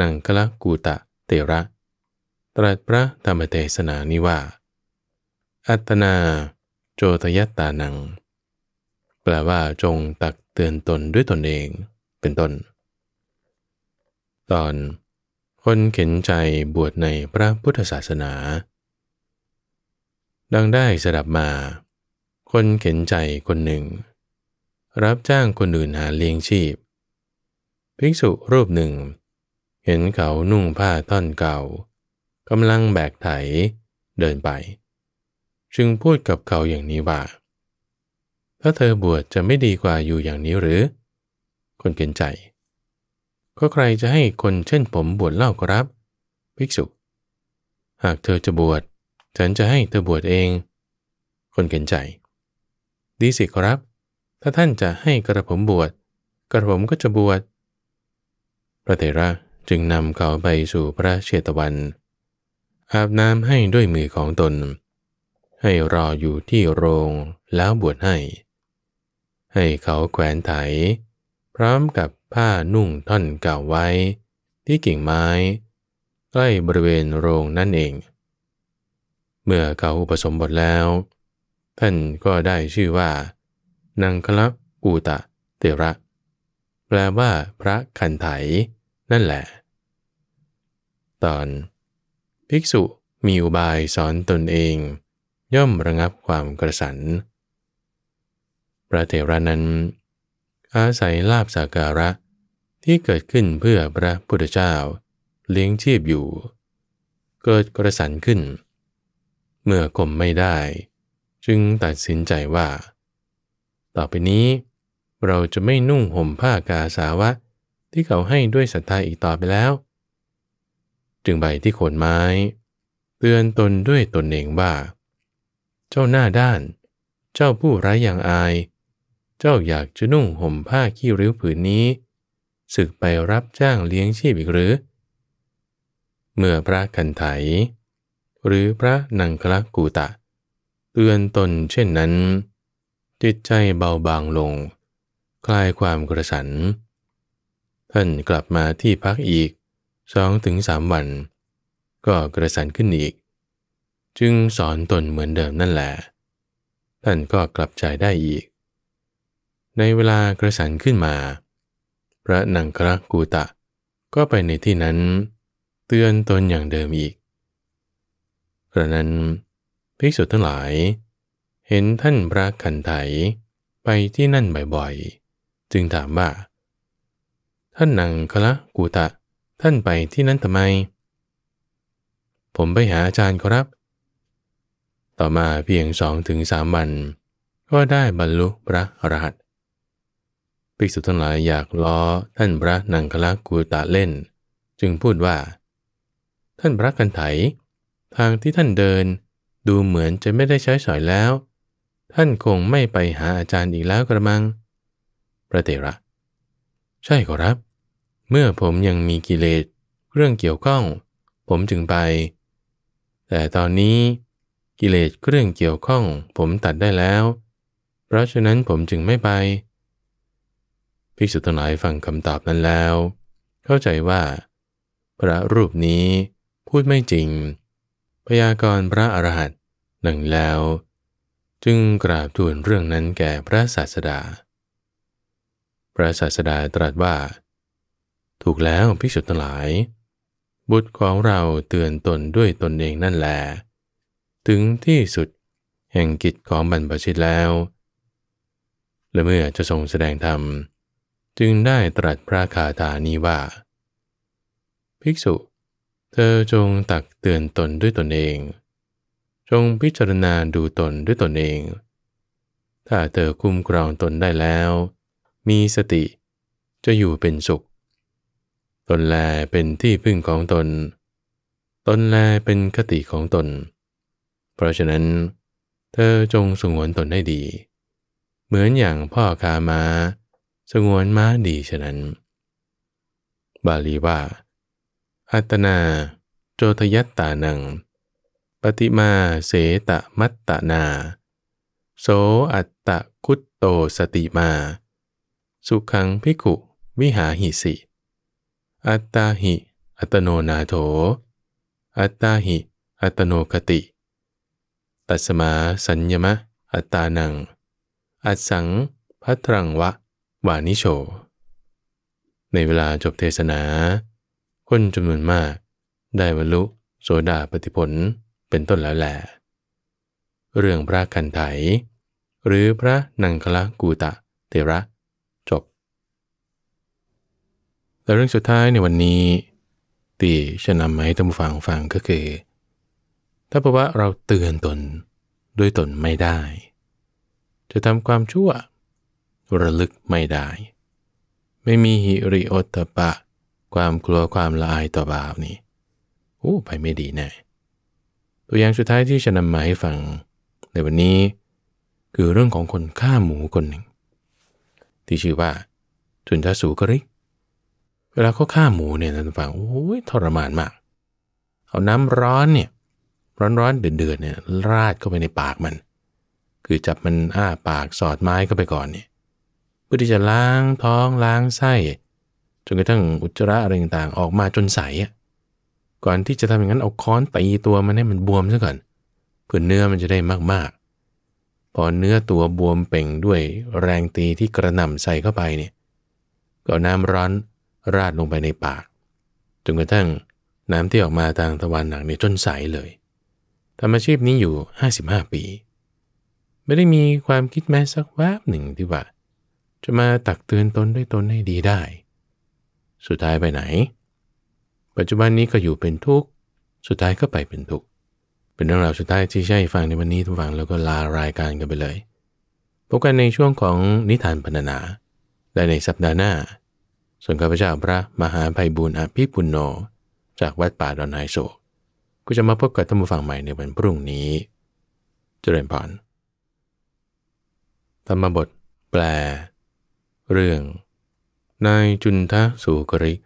นังกละกูตะเตระ ตรัสพระธรรมเทศนานิว่า อัตนา โจทยตานัง แปลว่าจงตักเตือนตนด้วยตนเองเป็นต้น ตอน คนเข็นใจบวชในพระพุทธศาสนา ดังได้สดับมาคนเข็นใจคนหนึ่ง รับจ้างคนอื่นหาเลี้ยงชีพ ภิกษุรูปหนึ่ง เห็นเขานุ่งผ้าท่อน เก่ากำลัง แบกไถ เดินไป จึงพูดกับ เขาอย่างนี้ว่า ถ้า เธอบวชจะไม่ดีกว่าอยู่อย่างนี้ หรือ คนเข็นใจก็ใครจะให้คนเช่นผมบวชเล่าครับภิกษุ หากเธอจะบวชฉันจะให้เธอบวชเอง คนเข็นใจดีสิครับ ถ้าท่านจะให้กระผมบวช กระผมก็จะบวช พระเถระจึงนำเขาไปสู่พระเชตวัน อาบน้ำให้ด้วยมือของตน ให้รออยู่ที่โรงแล้วบวชให้ ให้เขาแขวนไถ พร้อมกับผ้านุ่งท่อนเก่าไว้ที่กิ่งไม้ ใกล้บริเวณโรงนั่นเอง เมื่อเขาอุปสมบทแล้วท่านก็ได้ชื่อว่า นังคลักกูตะเตระ แปลว่าพระคันไถ นั่นแหละ ตอน ภิกษุมีอุบายสอนตนเอง ย่อมระงับความกระสันพระเทระนั้น อาศัยลาบสากการะ ที่เกิดขึ้นเพื่อพระพุทธเจ้าเลี้ยงชีพอยู่ เกิดกระสันขึ้น เมื่อกลมไม่ได้จึงตัดสินใจว่า ต่อไปนี้ เราจะไม่นุ่งห่มผ้ากาสาวะที่เขาให้ด้วยศรัทธาอีกต่อไปแล้ว จึงไปที่โคนไม้เตือนตนด้วยตนเองว่า เจ้าหน้าด้าน เจ้าผู้ร้ายอย่างอาย เจ้าอยากจะนุ่งห่มผ้าขี้ริ้วผืนนี้ ศึกไปรับจ้างเลี้ยงชีพอีกหรือ เมื่อพระกันไถ หรือพระนังคลกูตะเตือนตนเช่นนั้น จิตใจเบาบางลง คลายความกระสันท่านกลับมาที่พักอีกสองถึงสามวัน ก็กระสันขึ้นอีก จึงสอนตนเหมือนเดิมนั่นแหละท่านก็กลับใจได้อีก ในเวลากระสัน ขึ้นมา พระนังครักกูตะ ก็ไปในที่นั้น เตือนตนอย่างเดิมอีกกระนั้นภิกษุทั้งหลายเห็นท่านพระขันไถไปที่นั่นบ่อยๆ จึงถามว่า ท่านนังคละกูตะท่านไปที่นั่นทำไม ผมไปหาอาจารย์ครับ ต่อมาเพียงสองถึงสามวัน ก็ได้บรรลุพระอรหัตภิกษุทั้งหลายอยากล้อท่านพระนังคละกูตะเล่น จึงพูดว่า ท่านพระกันไถ ทางที่ท่านเดินดูเหมือนจะไม่ได้ใช้สอยแล้ว ท่านคงไม่ไปหาอาจารย์อีกแล้วกระมังพระเตระ ใช่ครับ เมื่อผมยังมีกิเลสเรื่องเกี่ยวข้อง ผมจึงไป แต่ตอนนี้กิเลสเรื่องเกี่ยวข้องผมตัดได้แล้ว เพราะฉะนั้นผมจึงไม่ไปภิกษุทั้งหลายฟังคำตอบนั้นแล้ว เข้าใจว่า พระรูปนี้พูดไม่จริงพยากรณ์พระอรหันต์หนึ่งแล้ว จึงกราบทูลเรื่องนั้นแก่พระศาสดา พระศาสดาตรัสว่า ถูกแล้วภิกษุทั้งหลาย บุตรของเราเตือนตนด้วยตนเองนั่นแหลถึงที่สุดแห่งกิจของบรรพชิตแล้ว และเมื่อจะทรงแสดงธรรม จึงได้ตรัสพระคาถานี้ว่า ภิกษุเธอจงตักเตือนตนด้วยตนเอง จงพิจารณาดูตนด้วยตนเอง ถ้าเธอคุ้มครองตนได้แล้ว มีสติจะอยู่เป็นสุข ตนแลเป็นที่พึ่งของตน ตนแลเป็นคติของตน เพราะฉะนั้น เธอจงสงวนตนให้ดี เหมือนอย่างพ่อคามาสงวนม้าดีฉะนั้น บาลีว่าอัตนา โจทยัตตานัง ปฏิมาเสตมัตตนาโสอัตตะคุตโตสติมา สุขังพิกุวิหาหิสิ อัตตาหิ อัตโนนาโถ อัตตาหิ อัตโนคติ ตัสมาสัญญมะ อัตตานัง อัสังพัตรังวะ วานิโช ในเวลาจบเทศนาคนจำนวนมากได้บรรลุโสดาปฏิผลเป็นต้นแล้วแหละเรื่องพระคันไถ หรือพระนังคละกูตะเทระจบและเรื่องสุดท้ายในวันนี้ที่จะนำมาให้ท่านฟังฟังก็คือ ถ้าเพราะว่าเราเตือนตนด้วยตนไม่ได้ จะทำความชั่ว ระลึกไม่ได้ ไม่มีหิริโอตปะความกลัวความละอายต่อบาปนี่โอ้ไปไม่ดีแน่ตัวอย่างสุดท้ายที่จะนำมาให้ฟังในวันนี้ คือเรื่องของคนฆ่าหมูคนหนึ่ง ที่ชื่อว่าทุนทสูกริกเวลาเขาฆ่าหมูเนี่ยท่านฟังโอ้ยทรมานมาก เอาน้ำร้อนเนี่ยร้อนๆ เดือดๆเนี่ยราดเข้าไปในปากมัน คือจับมันอ้าปากสอดไม้เข้าไปก่อนเนี่ยเพื่อที่จะล้างท้องล้างไส้จนกระทั่งอุจจาระอะไรต่างๆออกมาจนใส ก่อนที่จะทำอย่างนั้นเอาค้อนตีตัวมันให้มันบวมซะก่อนเพื่อเนื้อมันจะได้มากๆ พอเนื้อตัวบวมเป่งด้วยแรงตีที่กระหน่ำใส่เข้าไปเนี่ย ก็น้ำร้อนราดลงไปในปาก จนกระทั่งน้ำที่ออกมาทางทวารหนักเนี่ยจนใสเลยทำอาชีพนี้อยู่ 55 ปี ไม่ได้มีความคิดแม้สักแวบหนึ่งที่ว่า จะมาตักเตือนตนด้วยตนให้ดีได้สุดท้ายไปไหน ปัจจุบันนี้ก็อยู่เป็นทุกข์ สุดท้ายก็ไปเป็นทุกข์ เป็นเรื่องราวสุดท้ายที่ใช่ฟังในวันนี้ทุกฝังแล้วก็ลารายการกันไปเลย พบกันในช่วงของนิทานพรรณนาได้ในสัปดาห์หน้า ส่วนข้าพเจ้าพระมหาภัยบุญอภิปุณโญจากวัดป่าดอนไฮโศกก็จะมาพบกับท่านผู้ฟังใหม่ในวันพรุ่งนี้ เจริญพรธรรมบท แปล เรื่องนายจุนทะสุกริก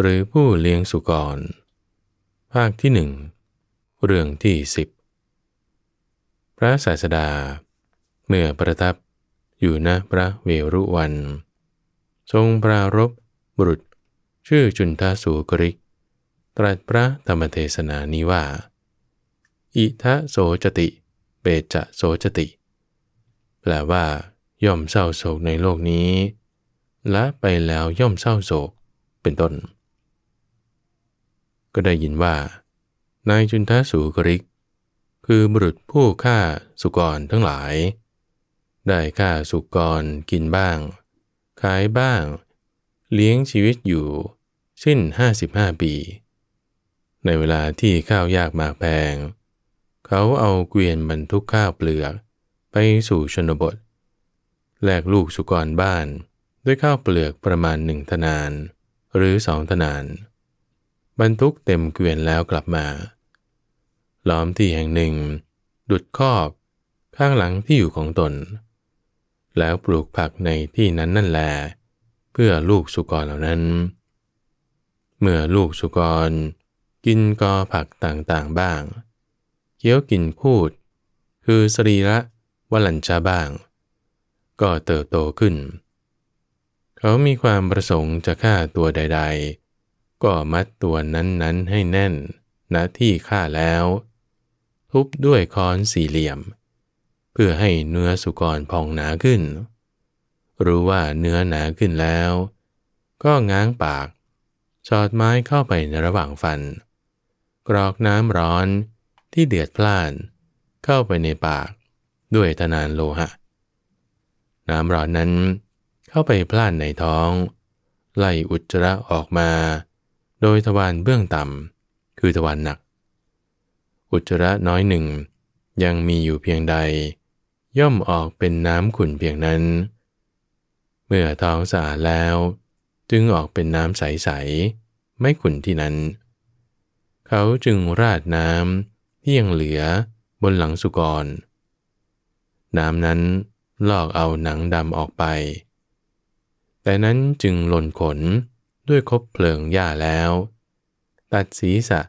หรือผู้เลี้ยงสุกร ภาคที่หนึ่ง เรื่องที่สิบ พระศาสดา เมื่อประทับ อยู่ณพระเวรุวัน ทรงปรารบบุรุษ ชื่อจุนทะสุกริกตรัสพระธรรมเทศนานี้ว่า อิทะโสจติ เบจะโสจติ แปลว่าย่อมเศร้าโศกในโลกนี้ละไปแล้วย่อมเศร้าโศกเป็นต้น ก็ได้ยินว่า นายจุนทสุกริก คือบุรุษผู้ฆ่าสุกรทั้งหลาย ได้ฆ่าสุกรกินบ้าง ขายบ้าง เลี้ยงชีวิตอยู่สิ้น 55 ปี ในเวลาที่ข้าวยากมากแพง เขาเอาเกวียนบรรทุกข้าวเปลือก ไปสู่ชนบท แลกลูกสุกรบ้านด้วยข้าวเปลือกประมาณหนึ่งทนาน หรือสองทนาน บรรทุกเต็มเกวียนแล้วกลับมา ล้อมที่แห่งหนึ่ง ดุดคอบ ข้างหลังที่อยู่ของตน แล้วปลูกผักในที่นั้นนั่นแล เพื่อลูกสุกรเหล่านั้น เมื่อลูกสุกรกินกอผักต่างๆบ้าง เคี้ยวกินพูด คือสรีระวัลัญชาบ้าง ก็เติบโตขึ้นเขามีความประสงค์จะฆ่าตัวใดๆ ก็มัดตัวนั้นๆให้แน่นณที่ฆ่าแล้ว ทุบด้วยค้อนสี่เหลี่ยม เพื่อให้เนื้อสุกรพองหนาขึ้น รู้ว่าเนื้อหนาขึ้นแล้วก็ง้างปากสอดไม้เข้าไปในระหว่างฟัน กรอกน้ำร้อนที่เดือดพล่าน เข้าไปในปากด้วยะนานโลหะ น้ำร้อนนั้นเข้าไปพลาดในท้อง ไล่อุจจาระออกมา โดยทวารเบื้องต่ำคือทวารหนัก อุจจาระน้อยหนึ่งยังมีอยู่เพียงใด ย่อมออกเป็นน้ำขุ่นเพียงนั้น เมื่อท้องสะอาดแล้วจึงออกเป็นน้ำใส ๆไม่ขุ่นที่นั้น เขาจึงราดน้ำที่ยังเหลือบนหลังสุกร น้ำนั้นลอกเอาหนังดำออกไปแต่นั้นจึงหล่นขนด้วยคบเพลิงหญ้าแล้ว ตัดศีรษะ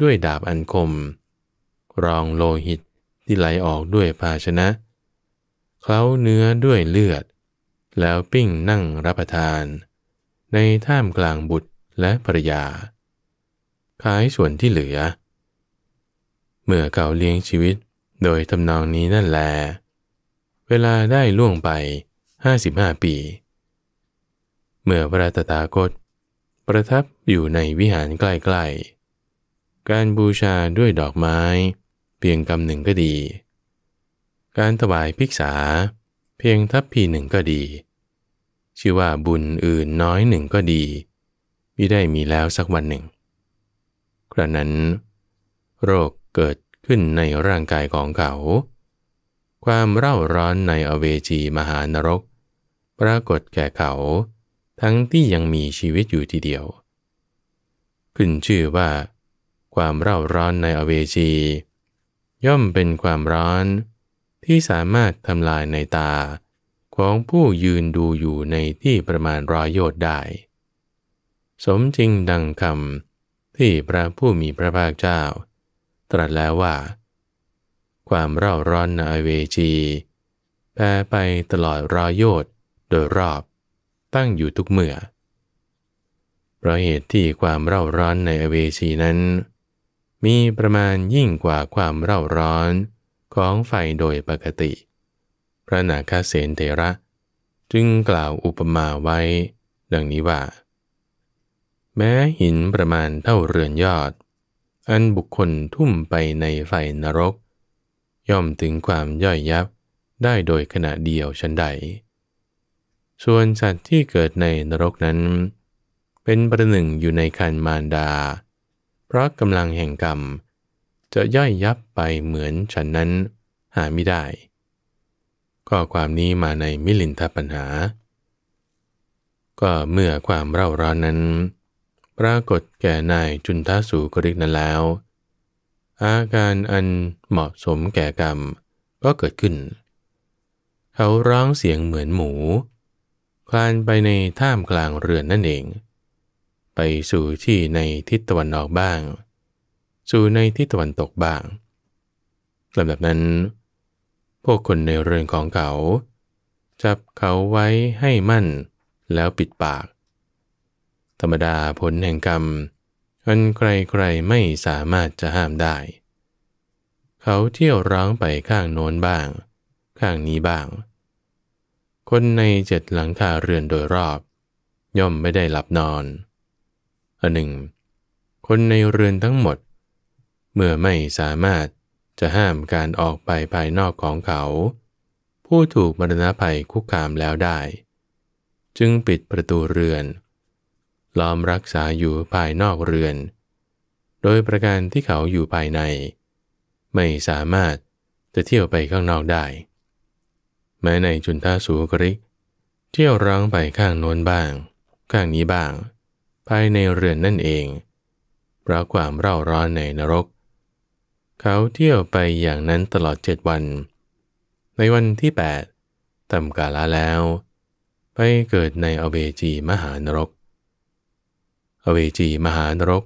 ด้วยดาบอันคมรองโลหิตที่ไหลออกด้วยภาชนะ เคล้าเนื้อด้วยเลือด แล้วปิ้งนั่งรับประทาน ในท่ามกลางบุตรและภรยาขายส่วนที่เหลือ เมื่อเก่าเลี้ยงชีวิตโดยทำนองนี้นั่นแล เวลาได้ล่วงไปห้าสิบห้าปีเมื่อพระตถาคต ประทับอยู่ในวิหารใกล้ ๆ การบูชาด้วยดอกไม้ เพียงกำหนึ่งก็ดี การถวายภิกษาเพียงทัพพีหนึ่งก็ดี ชื่อว่าบุญอื่นน้อยหนึ่งก็ดีมิได้มีแล้วสักวันหนึ่งกระนั้น โรคเกิดขึ้นในร่างกายของเขา ความเร่าร้อนในอเวจีมหานรก ปรากฏแก่เขาทั้งที่ยังมีชีวิตอยู่ทีเดียว ขึ้นชื่อว่า ความเร่าร้อนในอเวจีย่อมเป็นความร้อนที่สามารถทำลายในตาของผู้ยืนดูอยู่ในที่ประมาณร้อยโยชน์ได้ สมจริงดังคำที่พระผู้มีพระภาคเจ้า ตรัสแล้วว่า ความเร่าร้อนในอเวจีแปรไปตลอดร้อยโยชน์โดยรอบตั้งอยู่ทุกเมื่อ เพราะเหตุที่ความเร่าร้อนในอเวชีนั้น มีประมาณยิ่งกว่าความเร่าร้อนของไฟโดยปกติ พระนาคเสนเทระจึงกล่าวอุปมาไว้ ดังนี้ว่า แม้หินประมาณเท่าเรือนยอด อันบุคคลทุ่มไปในไฟนรก ย่อมถึงความย่อยยับได้โดยขณะเดียวฉันใดส่วนสัตว์ที่เกิดในนรกนั้น เป็นประหนึ่งอยู่ในคันมารดา เพราะกำลังแห่งกรรม จะย่อยยับไปเหมือนฉันนั้นหาไม่ได้ ก็ความนี้มาในมิลินทปัญหา ก็เมื่อความเร่าร้อนนั้น ปรากฏแก่นายจุนทสูกริกนั้นแล้ว อาการอันเหมาะสมแก่กรรม ก็เกิดขึ้น เขาร้องเสียงเหมือนหมูคลานไปในท่ามกลางเรือนนั่นเอง ไปสู่ที่ในทิศตะวันออกบ้าง สู่ในทิศตะวันตกบ้างลำดับนั้น พวกคนในเรือนของเขา จับเขาไว้ให้มั่นแล้วปิดปาก ธรรมดาผลแห่งกรรมอันใครๆไม่สามารถจะห้ามได้ เขาเที่ยวร้องไปข้างโน้นบ้าง ข้างนี้บ้างคนในเจ็ดหลังคาเรือนโดยรอบ ย่อมไม่ได้หลับนอนอันหนึ่ง คนในเรือนทั้งหมด เมื่อไม่สามารถจะห้ามการออกไปภายนอกของเขา ผู้ถูกมรณะภัยคุกคามแล้วได้ จึงปิดประตูเรือนล้อมรักษาอยู่ภายนอกเรือน โดยประการที่เขาอยู่ภายใน ไม่สามารถจะเที่ยวไปข้างนอกได้แม้ในจุนท่าสูกริเที่ยวร้งไปข้างโน้นบ้าง ข้างนี้บ้าง ภายในเรือนนั่นเองเพราะความเร่าร้อนในนรก เขาเที่ยวไปอย่างนั้นตลอดเจ็ดวัน ในวันที่แปดทำกาลาแล้ว ไปเกิดในอเวจีมหานรก อเวจีมหานรก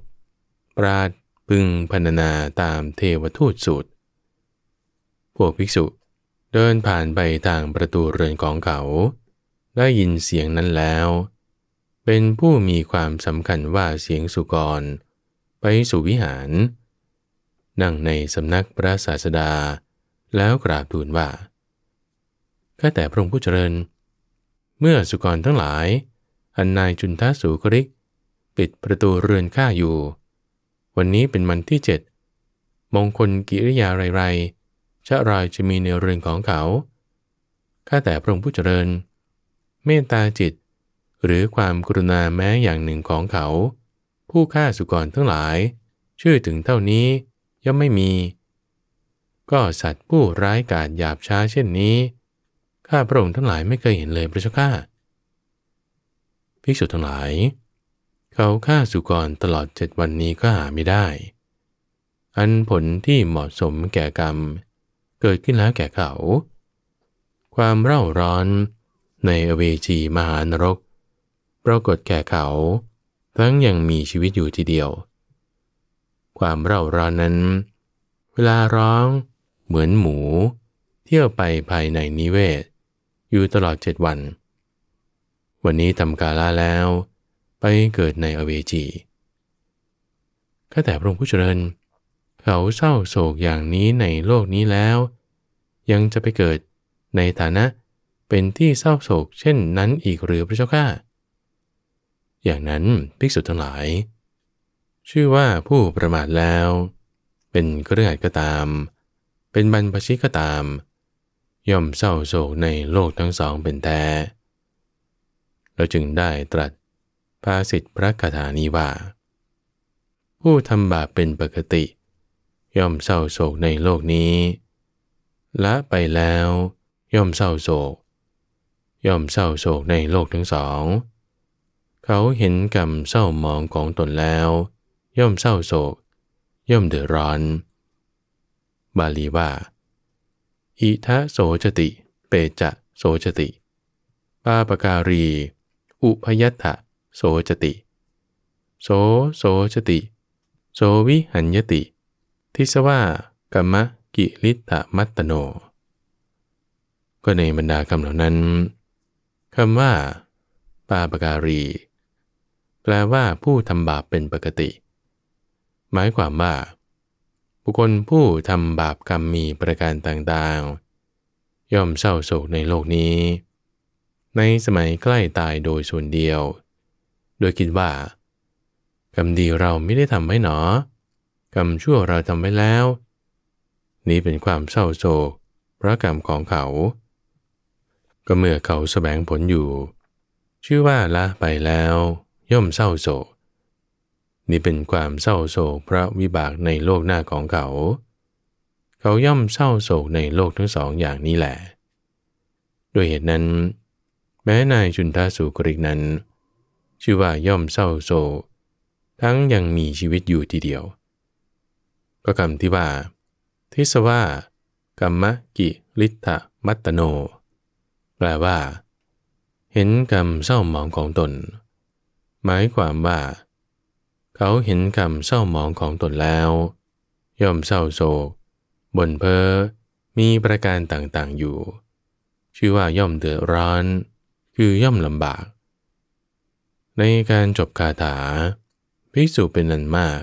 ปราดพึงพันนาตามเทวทูตสูตร พวกภิกษุเดินผ่านไปทางประตูเรือนของเขาได้ยินเสียงนั้นแล้ว เป็นผู้มีความสำคัญว่าเสียงสุกร ไปสู่วิหาร นั่งในสำนักพระศาสดาแล้วกราบทูลว่าข้าแต่พระองค์ผู้เจริญ เมื่อสุกรทั้งหลาย อันนายจุนทัสูกริก ปิดประตูเรือนข้าอยู่ วันนี้เป็นวันที่เจ็ดมงคลกิริยาไรๆชะรายจะมีในเรือนของเขาข้าแต่พระองค์ผู้เจริญ เมตตาจิต หรือความกรุณาแม้อย่างหนึ่งของเขา ผู้ฆ่าสุกรทั้งหลายชื่อถึงเท่านี้ย่อมไม่มี ก็สัตว์ผู้ร้ายกาจหยาบช้าเช่นนี้ข้าพระองค์ทั้งหลายไม่เคยเห็นเลยพระเจ้าข้าภิกษุทั้งหลาย เขาฆ่าสุกรตลอดเจ็ดวันนี้ก็หาไม่ได้ อันผลที่เหมาะสมแก่กรรมเกิดขึ้นแล้วแก่เขา ความเร่าร้อนในอเวจีมหานรก ปรากฏแก่เขา ทั้งยังมีชีวิตอยู่ทีเดียว ความเร่าร้อนนั้น เวลาร้องเหมือนหมู เที่ยวไปภายในนิเวศ อยู่ตลอดเจ็ดวัน วันนี้ทำกาลาแล้วไปเกิดในอเวจีข้าแต่พระองค์ผู้เจริญเขาเศร้าโศกอย่างนี้ในโลกนี้แล้ว ยังจะไปเกิดในฐานะเป็นที่เศร้าโศก เช่นนั้นอีกหรือพระเจ้าข้าอย่างนั้นภิกษุทั้งหลาย ชื่อว่าผู้ประมาทแล้ว เป็นเครือข่ายก็ตาม เป็นบรรพชิตก็ตาม ย่อมเศร้าโศกในโลกทั้งสองเป็นแท้เราจึงได้ตรัสภาสิทธิพระคาถานี้ว่า ผู้ทำบาปเป็นปกติเย่อมเศร้าโศกในโลกนี้ ละไปแล้ว ย่อมเศร้าโศก ย่อมเศร้าโศกในโลกทั้งสอง เขาเห็นกรรมเศร้ามองของตนแล้ว ย่อมเศร้าโศก ย่อมเดือดร้อน บาลีว่า อิทะโสจติ เปจะโสจติ ปาปการี อุพยัตถะโสจติโสโสจติ โสวิหัญยติทิสว่ากรรมกิลิตามัตโน ก็ในบรรดาคำเหล่านั้นคำว่า ปาปการีแปลว่าผู้ทำบาปเป็นปกติ หมายความว่าบุคคลผู้ทำบาปกรรมมีประการต่างๆ ย่อมเศร้าโศกในโลกนี้ ในสมัยใกล้ตายโดยส่วนเดียว โดยคิดว่ากรรมดีเราไม่ได้ทำไว้หนอรรมชั่วเราทำไว้แล้ว นี้เป็นความเศร้าโศกพระกรรมของเขา ก็เมื่อเขาสแสวงผลอยู่ ชื่อว่าละไปแล้ว ย่อมเศร้าโศกนี่เป็นความเศร้าโศกพระวิบากในโลกหน้าของเขา เขาย่อมเศร้าโศกในโลกทั้งสองอย่างนี้แหละด้วยเหตุนั้น แม้นายจุนทาสุกริกนั้น ชื่อว่าย่อมเศร้าโศกทั้งยังมีชีวิตอยู่ทีเดียวก็คำที่ว่า ทิสวากรรมกิ ลิทธมัตโนแปลว่า เห็นกรรมเศร้าหมองของตน หมายความว่า เขาเห็นกรรมเศร้าหมองของตนแล้ว ย่อมเศร้าโศกบ่นเพอมีประการต่างๆ อยู่ ชื่อว่าย่อมเดือดร้อน คือย่อมลำบาก ในการจบคาถาภิกษุเป็นนันมาก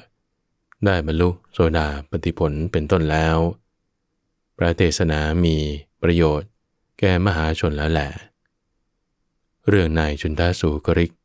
ได้บรรลุโสดาปฏิผลเป็นต้นแล้วพระเทศนามีประโยชน์แก่มหาชนแล้วแหละ เรื่องนายชุนทาสุกริก